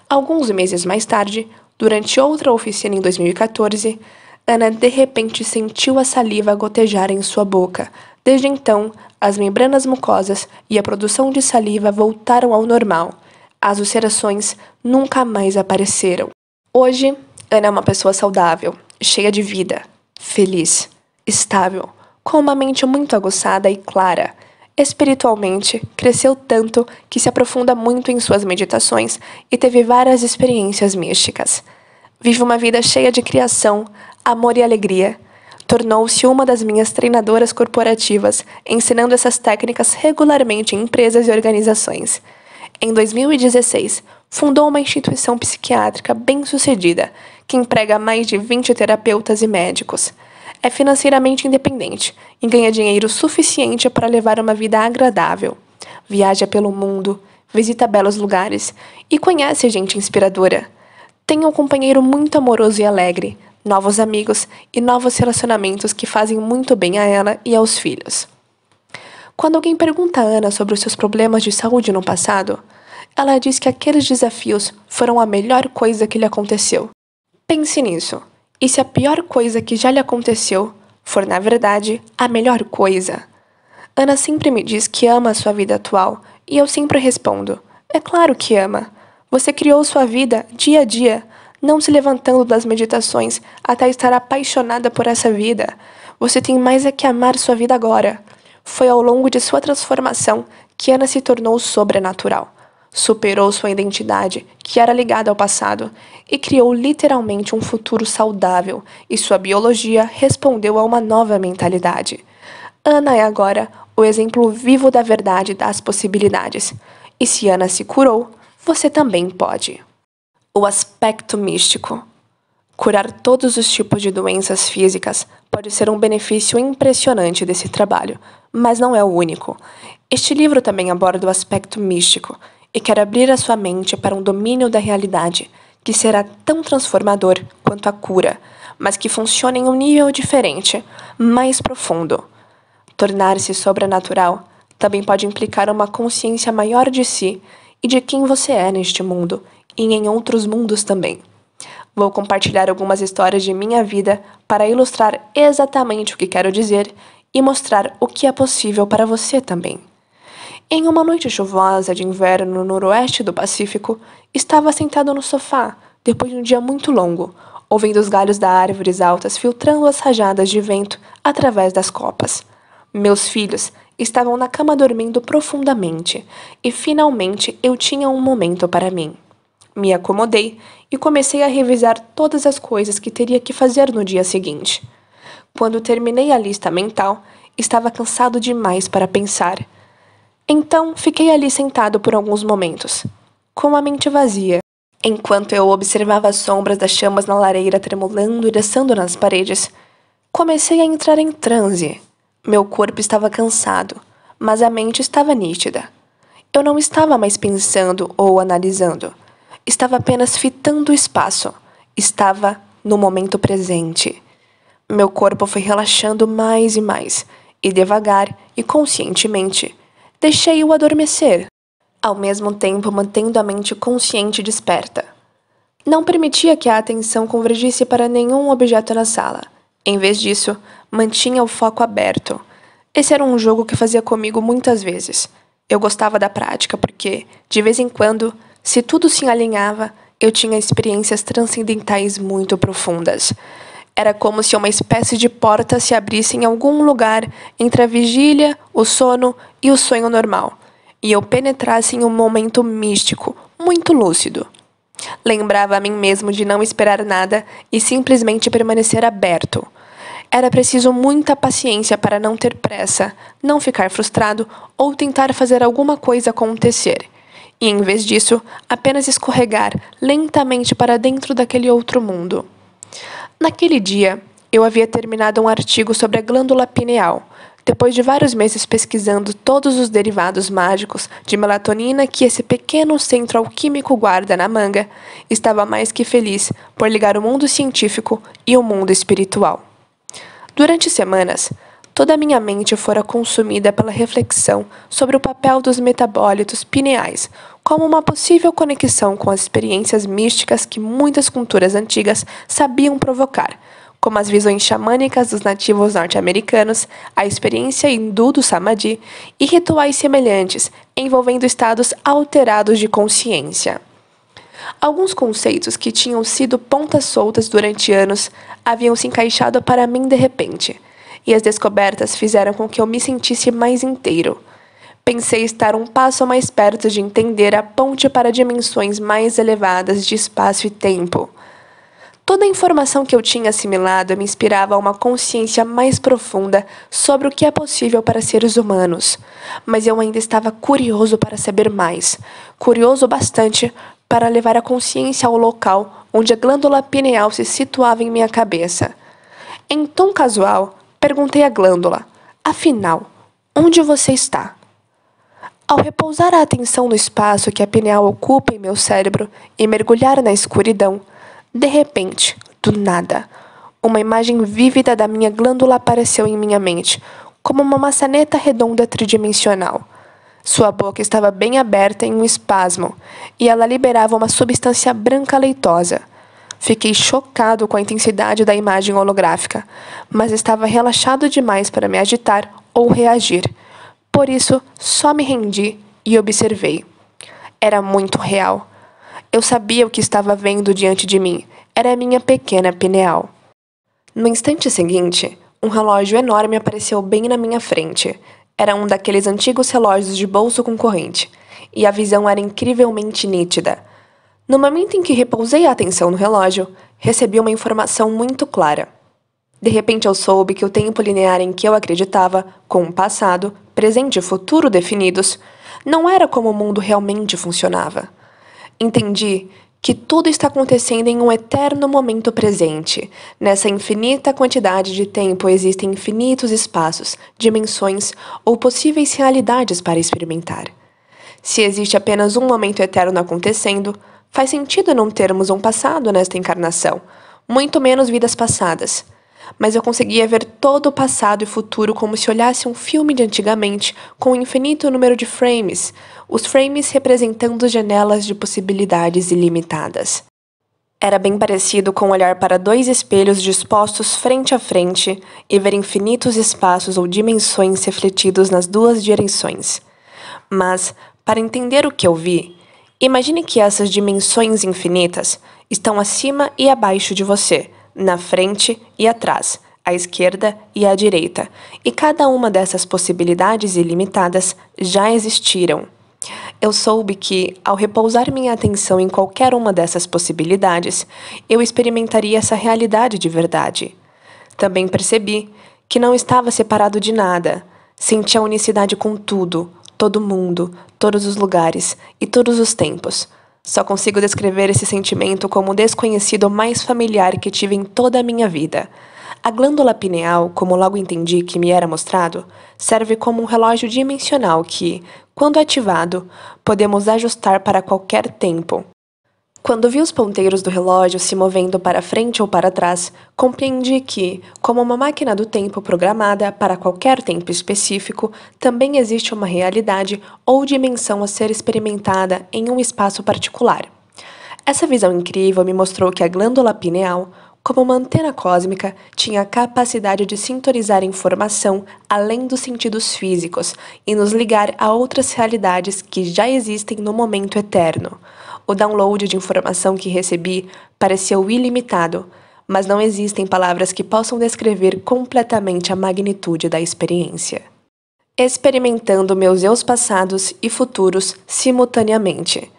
Alguns meses mais tarde, durante outra oficina em 2014, Ana de repente sentiu a saliva gotejar em sua boca. Desde então, as membranas mucosas e a produção de saliva voltaram ao normal. As ulcerações nunca mais apareceram. Hoje, Ana é uma pessoa saudável, cheia de vida, feliz, estável, com uma mente muito aguçada e clara. Espiritualmente, cresceu tanto que se aprofunda muito em suas meditações e teve várias experiências místicas. Vive uma vida cheia de criação, Amor e Alegria. Tornou-se uma das minhas treinadoras corporativas, ensinando essas técnicas regularmente em empresas e organizações. Em 2016, fundou uma instituição psiquiátrica bem-sucedida, que emprega mais de 20 terapeutas e médicos. É financeiramente independente e ganha dinheiro suficiente para levar uma vida agradável. Viaja pelo mundo, visita belos lugares e conhece gente inspiradora. Tem um companheiro muito amoroso e alegre, novos amigos e novos relacionamentos que fazem muito bem a ela e aos filhos. Quando alguém pergunta a Ana sobre os seus problemas de saúde no passado, ela diz que aqueles desafios foram a melhor coisa que lhe aconteceu. Pense nisso, e se a pior coisa que já lhe aconteceu for, na verdade, a melhor coisa? Ana sempre me diz que ama a sua vida atual, e eu sempre respondo: é claro que ama. Você criou sua vida dia a dia não se levantando das meditações até estar apaixonada por essa vida. Você tem mais é que amar sua vida agora. Foi ao longo de sua transformação que Ana se tornou sobrenatural. Superou sua identidade, que era ligada ao passado, e criou literalmente um futuro saudável, e sua biologia respondeu a uma nova mentalidade. Ana é agora o exemplo vivo da verdade das possibilidades. E se Ana se curou, você também pode. O aspecto místico. Curar todos os tipos de doenças físicas pode ser um benefício impressionante desse trabalho, mas não é o único. Este livro também aborda o aspecto místico e quer abrir a sua mente para um domínio da realidade que será tão transformador quanto a cura, mas que funciona em um nível diferente, mais profundo. Tornar-se sobrenatural também pode implicar uma consciência maior de si e de quem você é neste mundo e em outros mundos também. Vou compartilhar algumas histórias de minha vida para ilustrar exatamente o que quero dizer e mostrar o que é possível para você também. Em uma noite chuvosa de inverno no noroeste do Pacífico, estava sentado no sofá, depois de um dia muito longo, ouvindo os galhos das árvores altas filtrando as rajadas de vento através das copas. Meus filhos estavam na cama dormindo profundamente, e finalmente eu tinha um momento para mim. Me acomodei e comecei a revisar todas as coisas que teria que fazer no dia seguinte. Quando terminei a lista mental, estava cansado demais para pensar. Então, fiquei ali sentado por alguns momentos, com a mente vazia, enquanto eu observava as sombras das chamas na lareira tremulando e descendo nas paredes. Comecei a entrar em transe. Meu corpo estava cansado, mas a mente estava nítida. Eu não estava mais pensando ou analisando estava apenas fitando o espaço, estava no momento presente. Meu corpo foi relaxando mais e mais, e devagar e conscientemente, deixei-o adormecer, ao mesmo tempo mantendo a mente consciente e desperta. Não permitia que a atenção convergisse para nenhum objeto na sala. Em vez disso, mantinha o foco aberto. Esse era um jogo que fazia comigo muitas vezes. Eu gostava da prática porque, de vez em quando, se tudo se alinhava, eu tinha experiências transcendentais muito profundas. Era como se uma espécie de porta se abrisse em algum lugar entre a vigília, o sono e o sonho normal, e eu penetrasse em um momento místico, muito lúcido. Lembrava a mim mesmo de não esperar nada e simplesmente permanecer aberto. Era preciso muita paciência para não ter pressa, não ficar frustrado ou tentar fazer alguma coisa acontecer e, em vez disso, apenas escorregar lentamente para dentro daquele outro mundo. Naquele dia, eu havia terminado um artigo sobre a glândula pineal, depois de vários meses pesquisando todos os derivados mágicos de melatonina que esse pequeno centro alquímico guarda na manga, estava mais que feliz por ligar o mundo científico e o mundo espiritual. Durante semanas, toda a minha mente fora consumida pela reflexão sobre o papel dos metabólitos pineais, como uma possível conexão com as experiências místicas que muitas culturas antigas sabiam provocar, como as visões xamânicas dos nativos norte-americanos, a experiência hindu do samadhi e rituais semelhantes envolvendo estados alterados de consciência. Alguns conceitos que tinham sido pontas soltas durante anos haviam se encaixado para mim de repente e as descobertas fizeram com que eu me sentisse mais inteiro. Pensei estar um passo mais perto de entender a ponte para dimensões mais elevadas de espaço e tempo. Toda a informação que eu tinha assimilado me inspirava a uma consciência mais profunda sobre o que é possível para seres humanos, mas eu ainda estava curioso para saber mais, curioso bastante para levar a consciência ao local onde a glândula pineal se situava em minha cabeça. Em tom casual, perguntei à glândula: Afinal, onde você está? Ao repousar a atenção no espaço que a pineal ocupa em meu cérebro e mergulhar na escuridão, de repente, do nada, uma imagem vívida da minha glândula apareceu em minha mente, como uma maçaneta redonda tridimensional. Sua boca estava bem aberta em um espasmo, e ela liberava uma substância branca leitosa. Fiquei chocado com a intensidade da imagem holográfica, mas estava relaxado demais para me agitar ou reagir. Por isso, só me rendi e observei. Era muito real. Eu sabia o que estava vendo diante de mim. Era a minha pequena pineal. No instante seguinte, um relógio enorme apareceu bem na minha frente. Era um daqueles antigos relógios de bolso com corrente, e a visão era incrivelmente nítida. No momento em que repousei a atenção no relógio, recebi uma informação muito clara. De repente eu soube que o tempo linear em que eu acreditava, com o passado, presente e futuro definidos, não era como o mundo realmente funcionava. Entendi que tudo está acontecendo em um eterno momento presente. Nessa infinita quantidade de tempo existem infinitos espaços, dimensões ou possíveis realidades para experimentar. Se existe apenas um momento eterno acontecendo, Faz sentido não termos um passado nesta encarnação, muito menos vidas passadas. Mas eu conseguia ver todo o passado e futuro como se olhasse um filme de antigamente, com um infinito número de frames, os frames representando janelas de possibilidades ilimitadas. Era bem parecido com olhar para dois espelhos dispostos frente a frente e ver infinitos espaços ou dimensões refletidos nas duas direções. Mas, para entender o que eu vi, Imagine que essas dimensões infinitas estão acima e abaixo de você, na frente e atrás, à esquerda e à direita, e cada uma dessas possibilidades ilimitadas já existiram. Eu soube que, ao repousar minha atenção em qualquer uma dessas possibilidades, eu experimentaria essa realidade de verdade. Também percebi que não estava separado de nada, senti a unicidade com tudo, todo mundo, todos os lugares e todos os tempos. Só consigo descrever esse sentimento como o desconhecido mais familiar que tive em toda a minha vida. A glândula pineal, como logo entendi que me era mostrado, serve como um relógio dimensional que, quando ativado, podemos ajustar para qualquer tempo, quando vi os ponteiros do relógio se movendo para frente ou para trás, compreendi que, como uma máquina do tempo programada para qualquer tempo específico, também existe uma realidade ou dimensão a ser experimentada em um espaço particular. Essa visão incrível me mostrou que a glândula pineal, como uma antena cósmica, tinha a capacidade de sintonizar informação além dos sentidos físicos e nos ligar a outras realidades que já existem no momento eterno. O download de informação que recebi pareceu ilimitado, mas não existem palavras que possam descrever completamente a magnitude da experiência. Experimentando meus eus passados e futuros simultaneamente.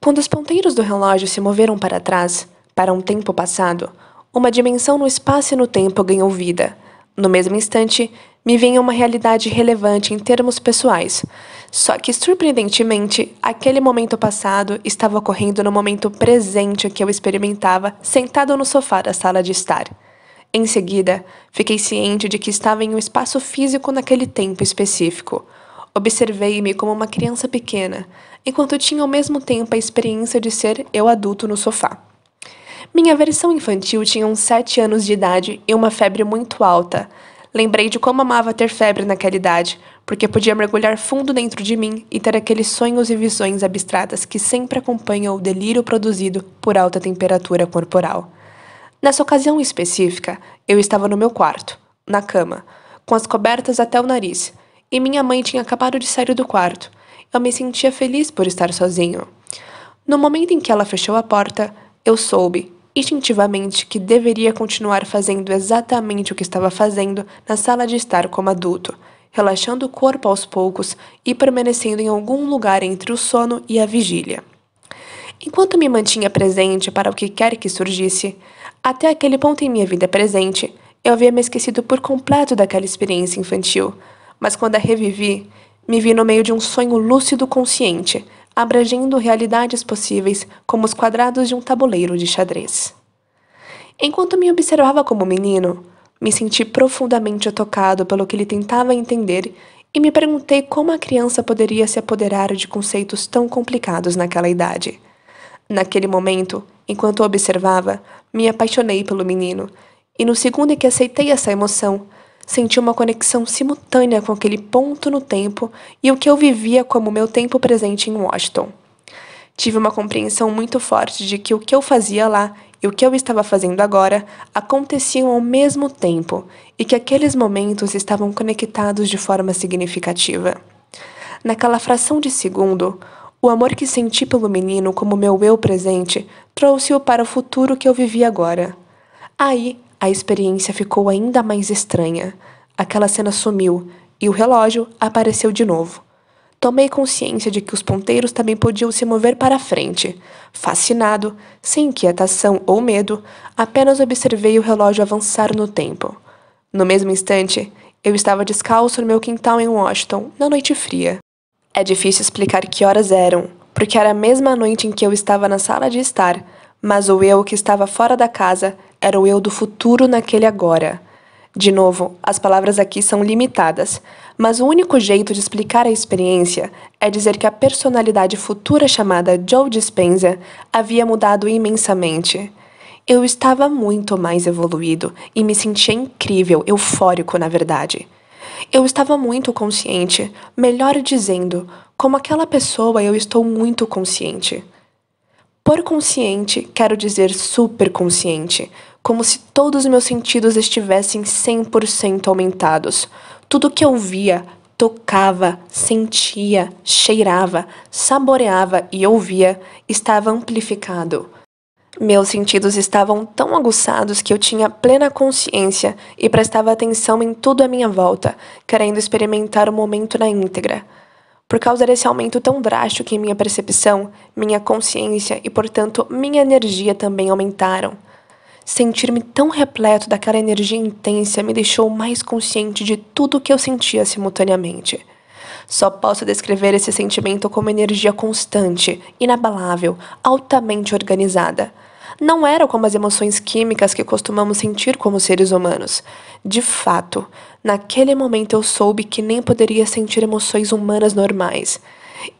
Quando os ponteiros do relógio se moveram para trás, para um tempo passado, uma dimensão no espaço e no tempo ganhou vida. No mesmo instante, me vinha uma realidade relevante em termos pessoais. Só que, surpreendentemente, aquele momento passado estava ocorrendo no momento presente que eu experimentava sentado no sofá da sala de estar. Em seguida, fiquei ciente de que estava em um espaço físico naquele tempo específico. Observei-me como uma criança pequena, enquanto tinha ao mesmo tempo a experiência de ser eu adulto no sofá. Minha versão infantil tinha uns 7 anos de idade e uma febre muito alta. Lembrei de como amava ter febre naquela idade, porque podia mergulhar fundo dentro de mim e ter aqueles sonhos e visões abstratas que sempre acompanham o delírio produzido por alta temperatura corporal. Nessa ocasião específica, eu estava no meu quarto, na cama, com as cobertas até o nariz, e minha mãe tinha acabado de sair do quarto. Eu me sentia feliz por estar sozinho. No momento em que ela fechou a porta, eu soube instintivamente que deveria continuar fazendo exatamente o que estava fazendo na sala de estar como adulto, relaxando o corpo aos poucos e permanecendo em algum lugar entre o sono e a vigília. Enquanto me mantinha presente para o que quer que surgisse, até aquele ponto em minha vida presente, eu havia me esquecido por completo daquela experiência infantil, mas quando a revivi, me vi no meio de um sonho lúcido consciente abrangendo realidades possíveis como os quadrados de um tabuleiro de xadrez. Enquanto me observava como menino, me senti profundamente tocado pelo que ele tentava entender e me perguntei como a criança poderia se apoderar de conceitos tão complicados naquela idade. Naquele momento, enquanto observava, me apaixonei pelo menino, e no segundo em que aceitei essa emoção, Senti uma conexão simultânea com aquele ponto no tempo e o que eu vivia como meu tempo presente em Washington. Tive uma compreensão muito forte de que o que eu fazia lá e o que eu estava fazendo agora aconteciam ao mesmo tempo e que aqueles momentos estavam conectados de forma significativa. Naquela fração de segundo, o amor que senti pelo menino como meu eu presente trouxe-o para o futuro que eu vivi agora. Aí a experiência ficou ainda mais estranha. Aquela cena sumiu e o relógio apareceu de novo. Tomei consciência de que os ponteiros também podiam se mover para frente. Fascinado, sem inquietação ou medo, apenas observei o relógio avançar no tempo. No mesmo instante, eu estava descalço no meu quintal em Washington, na noite fria. É difícil explicar que horas eram, porque era a mesma noite em que eu estava na sala de estar, mas o eu que estava fora da casa era o eu do futuro naquele agora. De novo, as palavras aqui são limitadas, mas o único jeito de explicar a experiência é dizer que a personalidade futura chamada Joe Dispenza havia mudado imensamente. Eu estava muito mais evoluído e me sentia incrível, eufórico, na verdade. Eu estava muito consciente, melhor dizendo, como aquela pessoa eu estou muito consciente. Por consciente, quero dizer super consciente, como se todos os meus sentidos estivessem 100% aumentados. Tudo que eu via, tocava, sentia, cheirava, saboreava e ouvia estava amplificado. Meus sentidos estavam tão aguçados que eu tinha plena consciência e prestava atenção em tudo à minha volta, querendo experimentar o momento na íntegra. Por causa desse aumento tão drástico em minha percepção, minha consciência e, portanto, minha energia também aumentaram. Sentir-me tão repleto daquela energia intensa me deixou mais consciente de tudo o que eu sentia simultaneamente. Só posso descrever esse sentimento como energia constante, inabalável, altamente organizada. Não era como as emoções químicas que costumamos sentir como seres humanos. De fato, naquele momento eu soube que nem poderia sentir emoções humanas normais.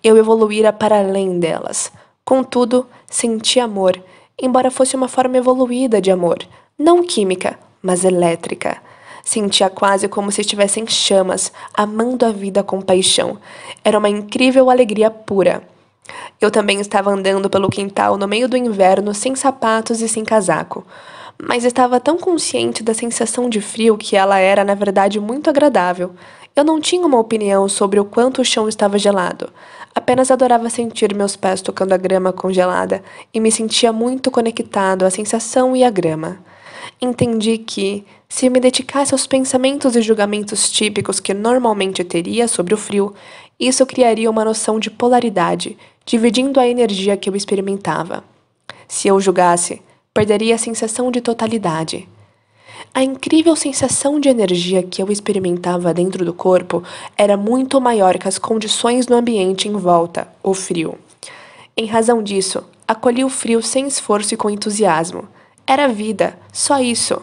Eu evoluíra para além delas. Contudo, senti amor embora fosse uma forma evoluída de amor, não química, mas elétrica. Sentia quase como se estivessem chamas, amando a vida com paixão. Era uma incrível alegria pura. Eu também estava andando pelo quintal no meio do inverno, sem sapatos e sem casaco, mas estava tão consciente da sensação de frio que ela era, na verdade, muito agradável. Eu não tinha uma opinião sobre o quanto o chão estava gelado. Apenas adorava sentir meus pés tocando a grama congelada e me sentia muito conectado à sensação e à grama. Entendi que, se me dedicasse aos pensamentos e julgamentos típicos que normalmente teria sobre o frio, isso criaria uma noção de polaridade, dividindo a energia que eu experimentava. Se eu julgasse, perderia a sensação de totalidade. A incrível sensação de energia que eu experimentava dentro do corpo era muito maior que as condições do ambiente em volta, o frio. Em razão disso, acolhi o frio sem esforço e com entusiasmo. Era vida, só isso.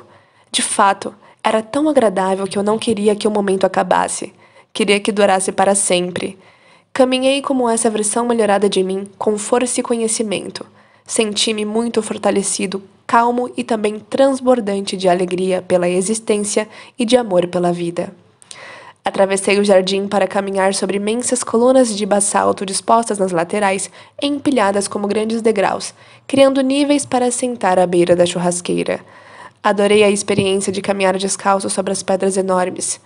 De fato, era tão agradável que eu não queria que o momento acabasse. Queria que durasse para sempre. Caminhei como essa versão melhorada de mim, com força e conhecimento. Senti-me muito fortalecido calmo e também transbordante de alegria pela existência e de amor pela vida. Atravessei o jardim para caminhar sobre imensas colunas de basalto dispostas nas laterais, empilhadas como grandes degraus, criando níveis para sentar à beira da churrasqueira. Adorei a experiência de caminhar descalço sobre as pedras enormes.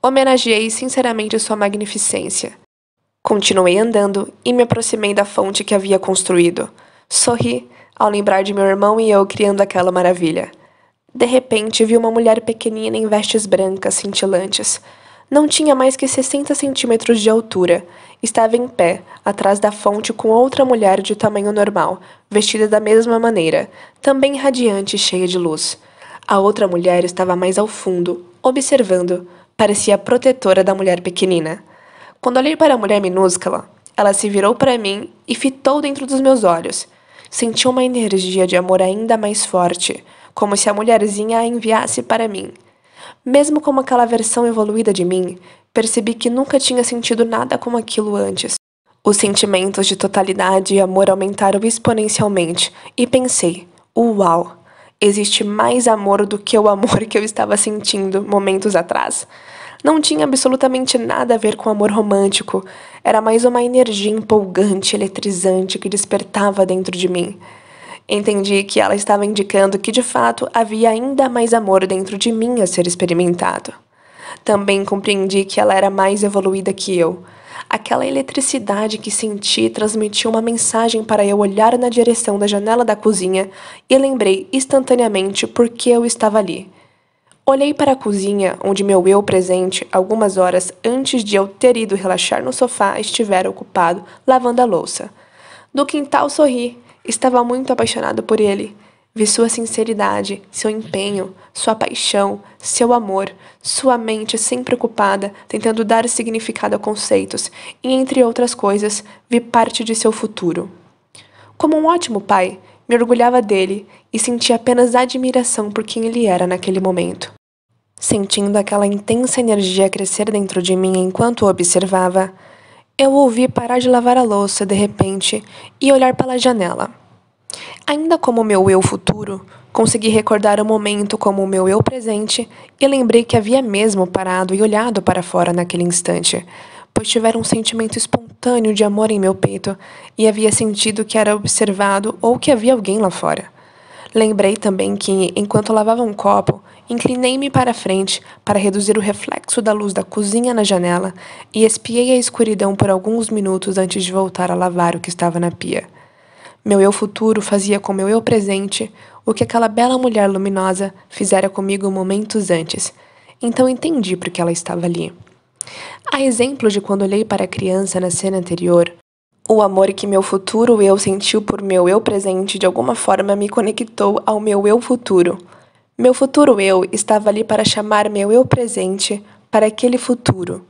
Homenageei sinceramente sua magnificência. Continuei andando e me aproximei da fonte que havia construído. Sorri ao lembrar de meu irmão e eu criando aquela maravilha. De repente, vi uma mulher pequenina em vestes brancas cintilantes. Não tinha mais que 60 centímetros de altura. Estava em pé, atrás da fonte, com outra mulher de tamanho normal, vestida da mesma maneira, também radiante e cheia de luz. A outra mulher estava mais ao fundo, observando. Parecia a protetora da mulher pequenina. Quando olhei para a mulher minúscula, ela se virou para mim e fitou dentro dos meus olhos. Senti uma energia de amor ainda mais forte, como se a mulherzinha a enviasse para mim. Mesmo como aquela versão evoluída de mim, percebi que nunca tinha sentido nada como aquilo antes. Os sentimentos de totalidade e amor aumentaram exponencialmente e pensei: uau, existe mais amor do que o amor que eu estava sentindo momentos atrás não tinha absolutamente nada a ver com amor romântico. Era mais uma energia empolgante, eletrizante que despertava dentro de mim. Entendi que ela estava indicando que de fato havia ainda mais amor dentro de mim a ser experimentado. Também compreendi que ela era mais evoluída que eu. Aquela eletricidade que senti transmitiu uma mensagem para eu olhar na direção da janela da cozinha e lembrei instantaneamente por que eu estava ali. Olhei para a cozinha, onde meu eu presente, algumas horas antes de eu ter ido relaxar no sofá, estivera ocupado lavando a louça. Do quintal sorri, estava muito apaixonado por ele. Vi sua sinceridade, seu empenho, sua paixão, seu amor, sua mente sempre ocupada, tentando dar significado a conceitos, e entre outras coisas, vi parte de seu futuro. Como um ótimo pai, me orgulhava dele e sentia apenas admiração por quem ele era naquele momento. Sentindo aquela intensa energia crescer dentro de mim enquanto o observava, eu ouvi parar de lavar a louça de repente e olhar pela janela. Ainda como meu eu futuro, consegui recordar o momento como meu eu presente e lembrei que havia mesmo parado e olhado para fora naquele instante, pois tivera um sentimento espontâneo instantâneo de amor em meu peito e havia sentido que era observado ou que havia alguém lá fora. Lembrei também que, enquanto lavava um copo, inclinei-me para a frente para reduzir o reflexo da luz da cozinha na janela e espiei a escuridão por alguns minutos antes de voltar a lavar o que estava na pia. Meu eu futuro fazia com meu eu presente o que aquela bela mulher luminosa fizera comigo momentos antes. Então entendi por que ela estava ali. A exemplo de quando olhei para a criança na cena anterior, o amor que meu futuro eu sentiu por meu eu presente de alguma forma me conectou ao meu eu futuro. Meu futuro eu estava ali para chamar meu eu presente para aquele futuro,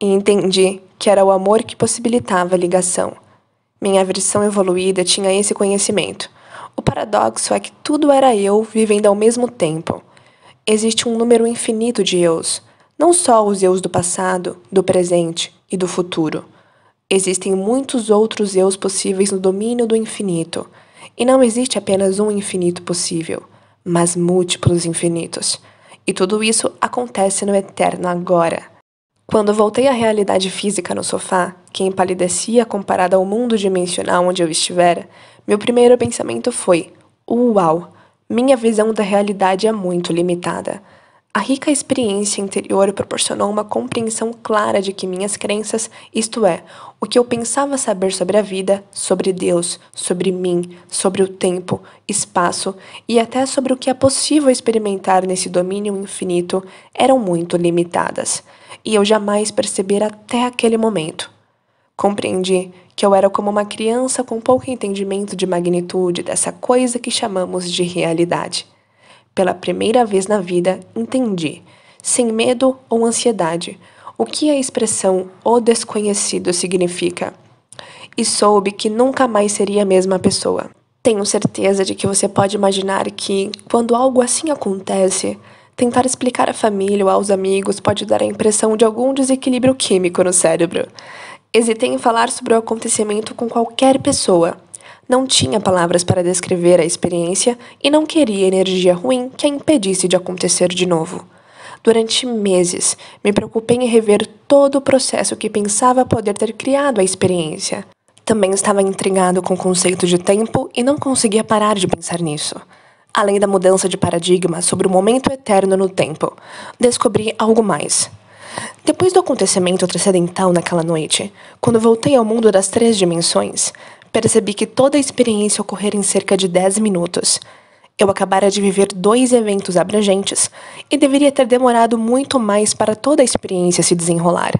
e entendi que era o amor que possibilitava a ligação. Minha versão evoluída tinha esse conhecimento. O paradoxo é que tudo era eu vivendo ao mesmo tempo. Existe um número infinito de eus não só os eus do passado, do presente e do futuro. Existem muitos outros eus possíveis no domínio do infinito, e não existe apenas um infinito possível, mas múltiplos infinitos. E tudo isso acontece no eterno agora. Quando voltei à realidade física no sofá, que empalidecia comparada ao mundo dimensional onde eu estivera, meu primeiro pensamento foi: Uau! Minha visão da realidade é muito limitada. A rica experiência interior proporcionou uma compreensão clara de que minhas crenças, isto é, o que eu pensava saber sobre a vida, sobre Deus, sobre mim, sobre o tempo, espaço e até sobre o que é possível experimentar nesse domínio infinito, eram muito limitadas, e eu jamais percebera até aquele momento. Compreendi que eu era como uma criança com pouco entendimento de magnitude dessa coisa que chamamos de realidade. Pela primeira vez na vida, entendi, sem medo ou ansiedade, o que a expressão o desconhecido significa. E soube que nunca mais seria a mesma pessoa. Tenho certeza de que você pode imaginar que, quando algo assim acontece, tentar explicar à família ou aos amigos pode dar a impressão de algum desequilíbrio químico no cérebro. Hesitei em falar sobre o acontecimento com qualquer pessoa, não tinha palavras para descrever a experiência e não queria energia ruim que a impedisse de acontecer de novo. Durante meses, me preocupei em rever todo o processo que pensava poder ter criado a experiência. Também estava intrigado com o conceito de tempo e não conseguia parar de pensar nisso. Além da mudança de paradigma sobre o momento eterno no tempo, descobri algo mais. Depois do acontecimento transcendental naquela noite, quando voltei ao mundo das três dimensões, percebi que toda a experiência ocorrera em cerca de 10 minutos. Eu acabara de viver dois eventos abrangentes e deveria ter demorado muito mais para toda a experiência se desenrolar.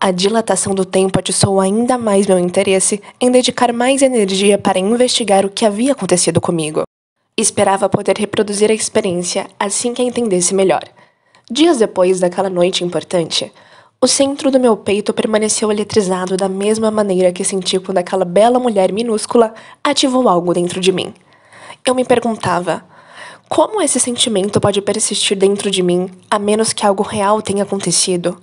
A dilatação do tempo atiçou ainda mais meu interesse em dedicar mais energia para investigar o que havia acontecido comigo. Esperava poder reproduzir a experiência assim que a entendesse melhor. Dias depois daquela noite importante, o centro do meu peito permaneceu eletrizado da mesma maneira que senti quando aquela bela mulher minúscula ativou algo dentro de mim. Eu me perguntava: como esse sentimento pode persistir dentro de mim a menos que algo real tenha acontecido?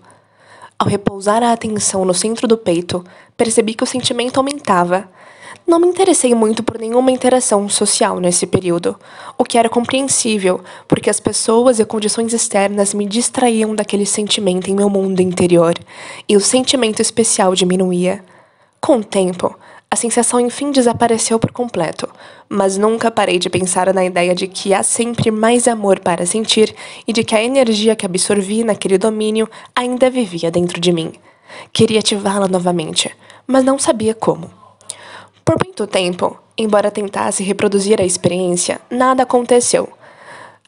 Ao repousar a atenção no centro do peito, percebi que o sentimento aumentava não me interessei muito por nenhuma interação social nesse período, o que era compreensível, porque as pessoas e condições externas me distraíam daquele sentimento em meu mundo interior, e o sentimento especial diminuía. Com o tempo, a sensação enfim desapareceu por completo, mas nunca parei de pensar na ideia de que há sempre mais amor para sentir e de que a energia que absorvi naquele domínio ainda vivia dentro de mim. Queria ativá-la novamente, mas não sabia como. Por muito tempo, embora tentasse reproduzir a experiência, nada aconteceu.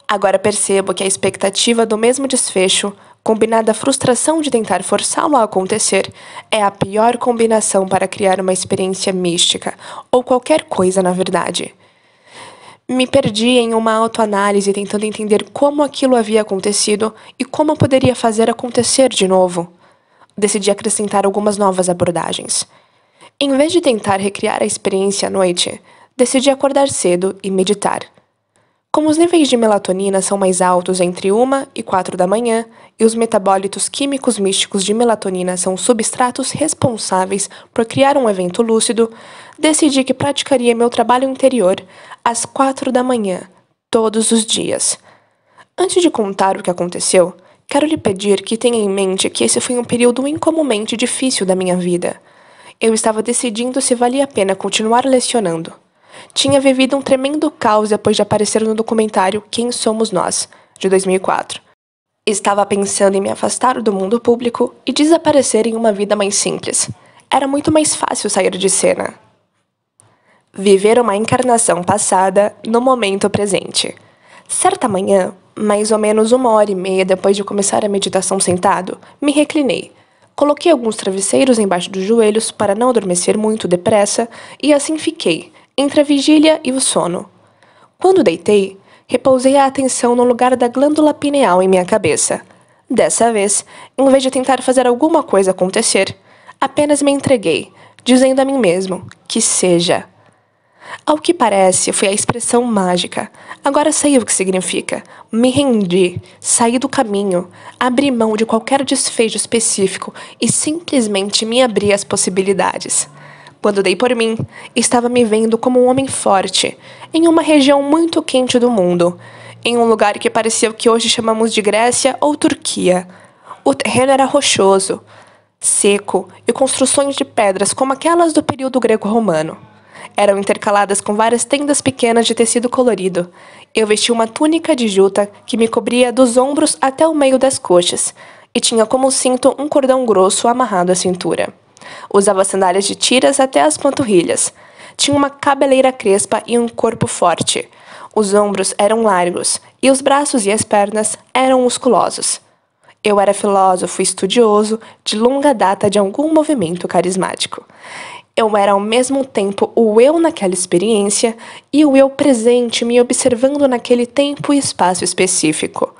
Agora percebo que a expectativa do mesmo desfecho, combinada à frustração de tentar forçá-lo a acontecer, é a pior combinação para criar uma experiência mística, ou qualquer coisa na verdade. Me perdi em uma autoanálise tentando entender como aquilo havia acontecido e como poderia fazer acontecer de novo. Decidi acrescentar algumas novas abordagens. Em vez de tentar recriar a experiência à noite, decidi acordar cedo e meditar. Como os níveis de melatonina são mais altos entre 1 e 4 da manhã e os metabólitos químicos místicos de melatonina são substratos responsáveis por criar um evento lúcido, decidi que praticaria meu trabalho interior às 4 da manhã, todos os dias. Antes de contar o que aconteceu, quero lhe pedir que tenha em mente que esse foi um período incomumente difícil da minha vida. Eu estava decidindo se valia a pena continuar lecionando. Tinha vivido um tremendo caos depois de aparecer no documentário Quem Somos Nós, de 2004. Estava pensando em me afastar do mundo público e desaparecer em uma vida mais simples. Era muito mais fácil sair de cena. Viver uma encarnação passada no momento presente. Certa manhã, mais ou menos uma hora e meia depois de começar a meditação sentado, me reclinei, Coloquei alguns travesseiros embaixo dos joelhos para não adormecer muito depressa e assim fiquei, entre a vigília e o sono. Quando deitei, repousei a atenção no lugar da glândula pineal em minha cabeça. Dessa vez, em vez de tentar fazer alguma coisa acontecer, apenas me entreguei, dizendo a mim mesmo que seja. Ao que parece, foi a expressão mágica. Agora sei o que significa. Me rendi, saí do caminho, abri mão de qualquer desfecho específico e simplesmente me abri às possibilidades. Quando dei por mim, estava me vendo como um homem forte, em uma região muito quente do mundo, em um lugar que parecia o que hoje chamamos de Grécia ou Turquia. O terreno era rochoso, seco e construções de pedras como aquelas do período grego-romano eram intercaladas com várias tendas pequenas de tecido colorido. Eu vesti uma túnica de juta que me cobria dos ombros até o meio das coxas, e tinha como cinto um cordão grosso amarrado à cintura. Usava sandálias de tiras até as panturrilhas. Tinha uma cabeleira crespa e um corpo forte. Os ombros eram largos e os braços e as pernas eram musculosos. Eu era filósofo estudioso de longa data de algum movimento carismático. Eu era ao mesmo tempo o eu naquela experiência e o eu presente me observando naquele tempo e espaço específico.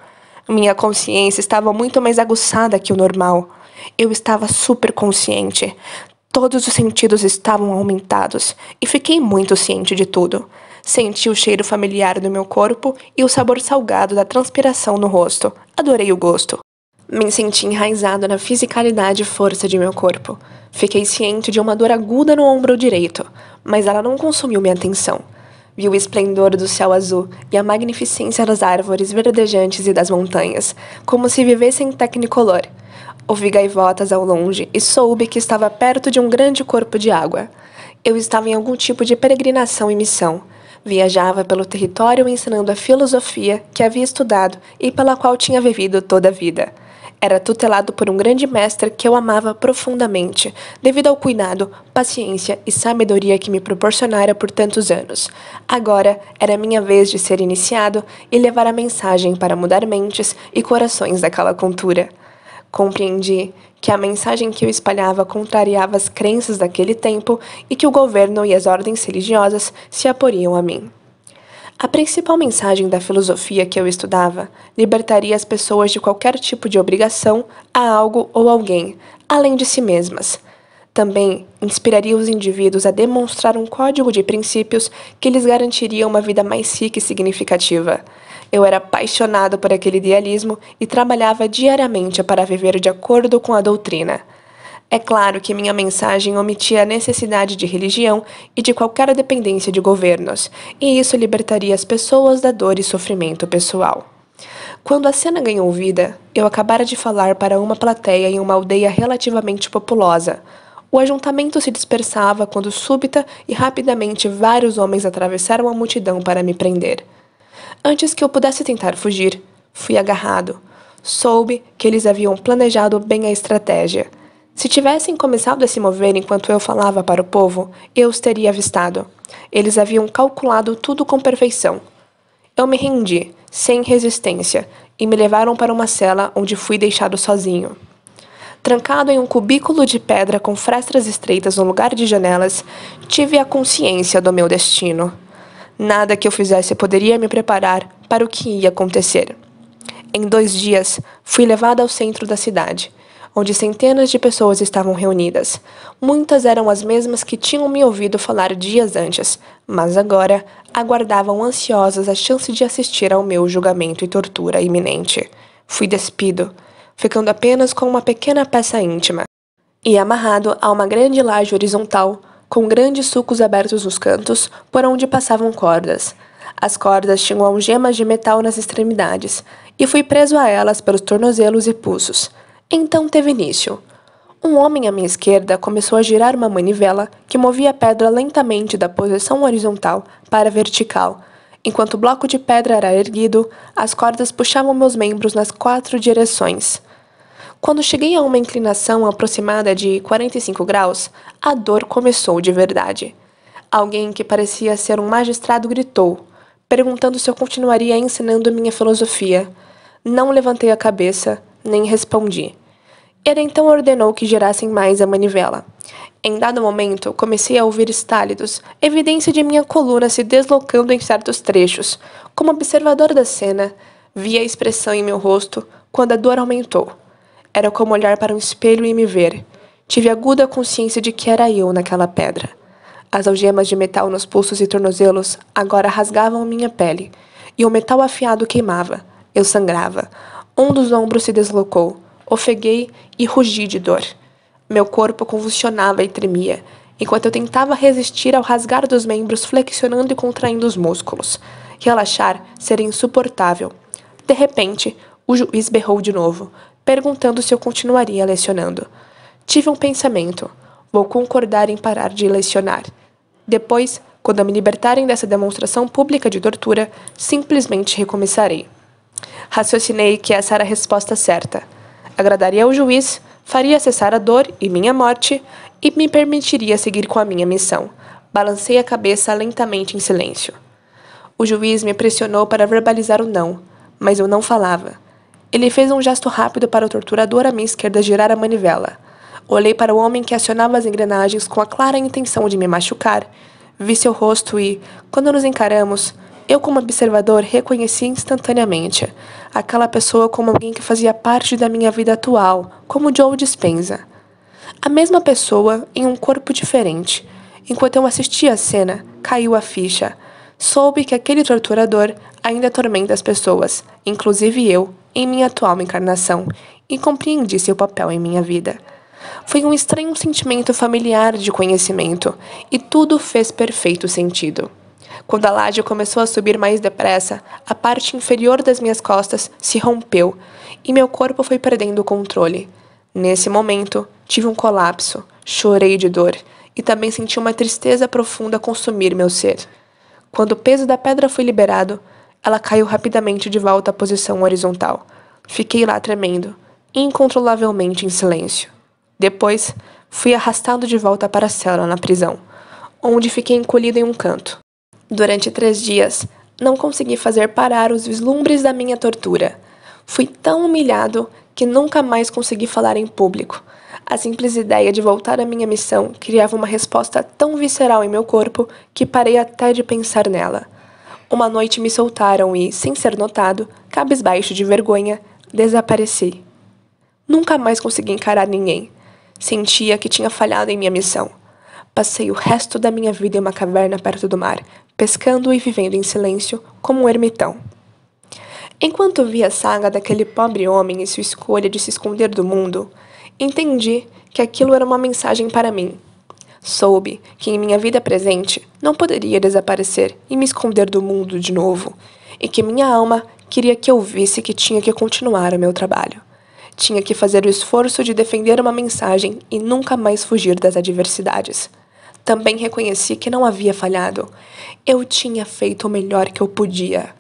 Minha consciência estava muito mais aguçada que o normal. Eu estava super consciente. Todos os sentidos estavam aumentados e fiquei muito ciente de tudo. Senti o cheiro familiar do meu corpo e o sabor salgado da transpiração no rosto. Adorei o gosto. Me senti enraizado na fisicalidade e força de meu corpo. Fiquei ciente de uma dor aguda no ombro direito, mas ela não consumiu minha atenção. Vi o esplendor do céu azul e a magnificência das árvores verdejantes e das montanhas, como se vivessem tecnicolor. Ouvi gaivotas ao longe e soube que estava perto de um grande corpo de água. Eu estava em algum tipo de peregrinação e missão. Viajava pelo território ensinando a filosofia que havia estudado e pela qual tinha vivido toda a vida. Era tutelado por um grande mestre que eu amava profundamente, devido ao cuidado, paciência e sabedoria que me proporcionara por tantos anos. Agora era minha vez de ser iniciado e levar a mensagem para mudar mentes e corações daquela cultura. Compreendi que a mensagem que eu espalhava contrariava as crenças daquele tempo e que o governo e as ordens religiosas se aporiam a mim. A principal mensagem da filosofia que eu estudava libertaria as pessoas de qualquer tipo de obrigação a algo ou alguém, além de si mesmas. Também inspiraria os indivíduos a demonstrar um código de princípios que lhes garantiria uma vida mais rica e significativa. Eu era apaixonado por aquele idealismo e trabalhava diariamente para viver de acordo com a doutrina. É claro que minha mensagem omitia a necessidade de religião e de qualquer dependência de governos, e isso libertaria as pessoas da dor e sofrimento pessoal. Quando a cena ganhou vida, eu acabara de falar para uma plateia em uma aldeia relativamente populosa. O ajuntamento se dispersava quando súbita e rapidamente vários homens atravessaram a multidão para me prender. Antes que eu pudesse tentar fugir, fui agarrado. Soube que eles haviam planejado bem a estratégia. Se tivessem começado a se mover enquanto eu falava para o povo, eu os teria avistado. Eles haviam calculado tudo com perfeição. Eu me rendi, sem resistência, e me levaram para uma cela onde fui deixado sozinho. Trancado em um cubículo de pedra com frestas estreitas no lugar de janelas, tive a consciência do meu destino. Nada que eu fizesse poderia me preparar para o que ia acontecer. Em dois dias, fui levado ao centro da cidade onde centenas de pessoas estavam reunidas. Muitas eram as mesmas que tinham me ouvido falar dias antes, mas agora aguardavam ansiosas a chance de assistir ao meu julgamento e tortura iminente. Fui despido, ficando apenas com uma pequena peça íntima e amarrado a uma grande laje horizontal, com grandes sucos abertos nos cantos, por onde passavam cordas. As cordas tinham algemas de metal nas extremidades, e fui preso a elas pelos tornozelos e pulsos. Então teve início. Um homem à minha esquerda começou a girar uma manivela que movia a pedra lentamente da posição horizontal para a vertical. Enquanto o bloco de pedra era erguido, as cordas puxavam meus membros nas quatro direções. Quando cheguei a uma inclinação aproximada de 45 graus, a dor começou de verdade. Alguém que parecia ser um magistrado gritou, perguntando se eu continuaria ensinando minha filosofia. Não levantei a cabeça nem respondi. Ele então ordenou que girassem mais a manivela. Em dado momento, comecei a ouvir estálidos, evidência de minha coluna se deslocando em certos trechos. Como observador da cena, vi a expressão em meu rosto quando a dor aumentou. Era como olhar para um espelho e me ver. Tive aguda consciência de que era eu naquela pedra. As algemas de metal nos pulsos e tornozelos agora rasgavam minha pele, e o metal afiado queimava. Eu sangrava. Um dos ombros se deslocou. Ofeguei e rugi de dor. Meu corpo convulsionava e tremia, enquanto eu tentava resistir ao rasgar dos membros, flexionando e contraindo os músculos. Relaxar seria insuportável. De repente, o juiz berrou de novo, perguntando se eu continuaria lecionando. Tive um pensamento. Vou concordar em parar de lecionar. Depois, quando me libertarem dessa demonstração pública de tortura, simplesmente recomeçarei. Raciocinei que essa era a resposta certa. Agradaria ao juiz, faria cessar a dor e minha morte, e me permitiria seguir com a minha missão. Balancei a cabeça lentamente em silêncio. O juiz me pressionou para verbalizar o não, mas eu não falava. Ele fez um gesto rápido para o torturador à minha esquerda girar a manivela. Olhei para o homem que acionava as engrenagens com a clara intenção de me machucar. Vi seu rosto e, quando nos encaramos, eu, como observador, reconheci instantaneamente aquela pessoa como alguém que fazia parte da minha vida atual, como Joe Dispenza. A mesma pessoa em um corpo diferente. Enquanto eu assistia a cena, caiu a ficha. Soube que aquele torturador ainda atormenta as pessoas, inclusive eu, em minha atual encarnação, e compreendi seu papel em minha vida. Foi um estranho sentimento familiar de conhecimento, e tudo fez perfeito sentido. Quando a laje começou a subir mais depressa, a parte inferior das minhas costas se rompeu e meu corpo foi perdendo o controle. Nesse momento, tive um colapso, chorei de dor e também senti uma tristeza profunda consumir meu ser. Quando o peso da pedra foi liberado, ela caiu rapidamente de volta à posição horizontal. Fiquei lá tremendo, incontrolavelmente em silêncio. Depois, fui arrastado de volta para a cela na prisão, onde fiquei encolhido em um canto. Durante três dias, não consegui fazer parar os vislumbres da minha tortura. Fui tão humilhado que nunca mais consegui falar em público. A simples ideia de voltar à minha missão criava uma resposta tão visceral em meu corpo que parei até de pensar nela. Uma noite me soltaram e, sem ser notado, cabisbaixo de vergonha, desapareci. Nunca mais consegui encarar ninguém. Sentia que tinha falhado em minha missão. Passei o resto da minha vida em uma caverna perto do mar, pescando e vivendo em silêncio como um ermitão. Enquanto vi a saga daquele pobre homem e sua escolha de se esconder do mundo, entendi que aquilo era uma mensagem para mim. Soube que em minha vida presente não poderia desaparecer e me esconder do mundo de novo, e que minha alma queria que eu visse que tinha que continuar o meu trabalho. Tinha que fazer o esforço de defender uma mensagem e nunca mais fugir das adversidades. Também reconheci que não havia falhado. Eu tinha feito o melhor que eu podia.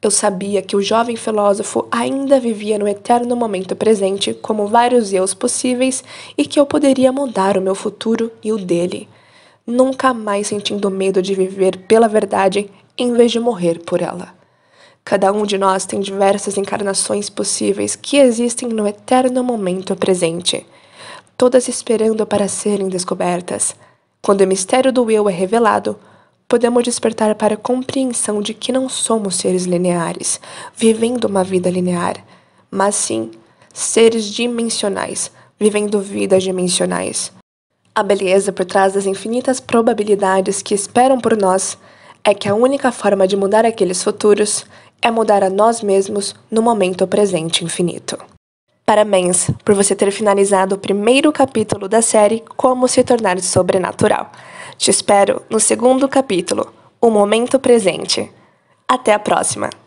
Eu sabia que o jovem filósofo ainda vivia no eterno momento presente, como vários eus possíveis, e que eu poderia mudar o meu futuro e o dele. Nunca mais sentindo medo de viver pela verdade em vez de morrer por ela. Cada um de nós tem diversas encarnações possíveis que existem no eterno momento presente, todas esperando para serem descobertas. Quando o mistério do eu é revelado, podemos despertar para a compreensão de que não somos seres lineares, vivendo uma vida linear, mas sim seres dimensionais, vivendo vidas dimensionais. A beleza por trás das infinitas probabilidades que esperam por nós é que a única forma de mudar aqueles futuros é mudar a nós mesmos no momento presente infinito. Parabéns por você ter finalizado o primeiro capítulo da série Como se tornar sobrenatural. Te espero no segundo capítulo, O Momento Presente. Até a próxima!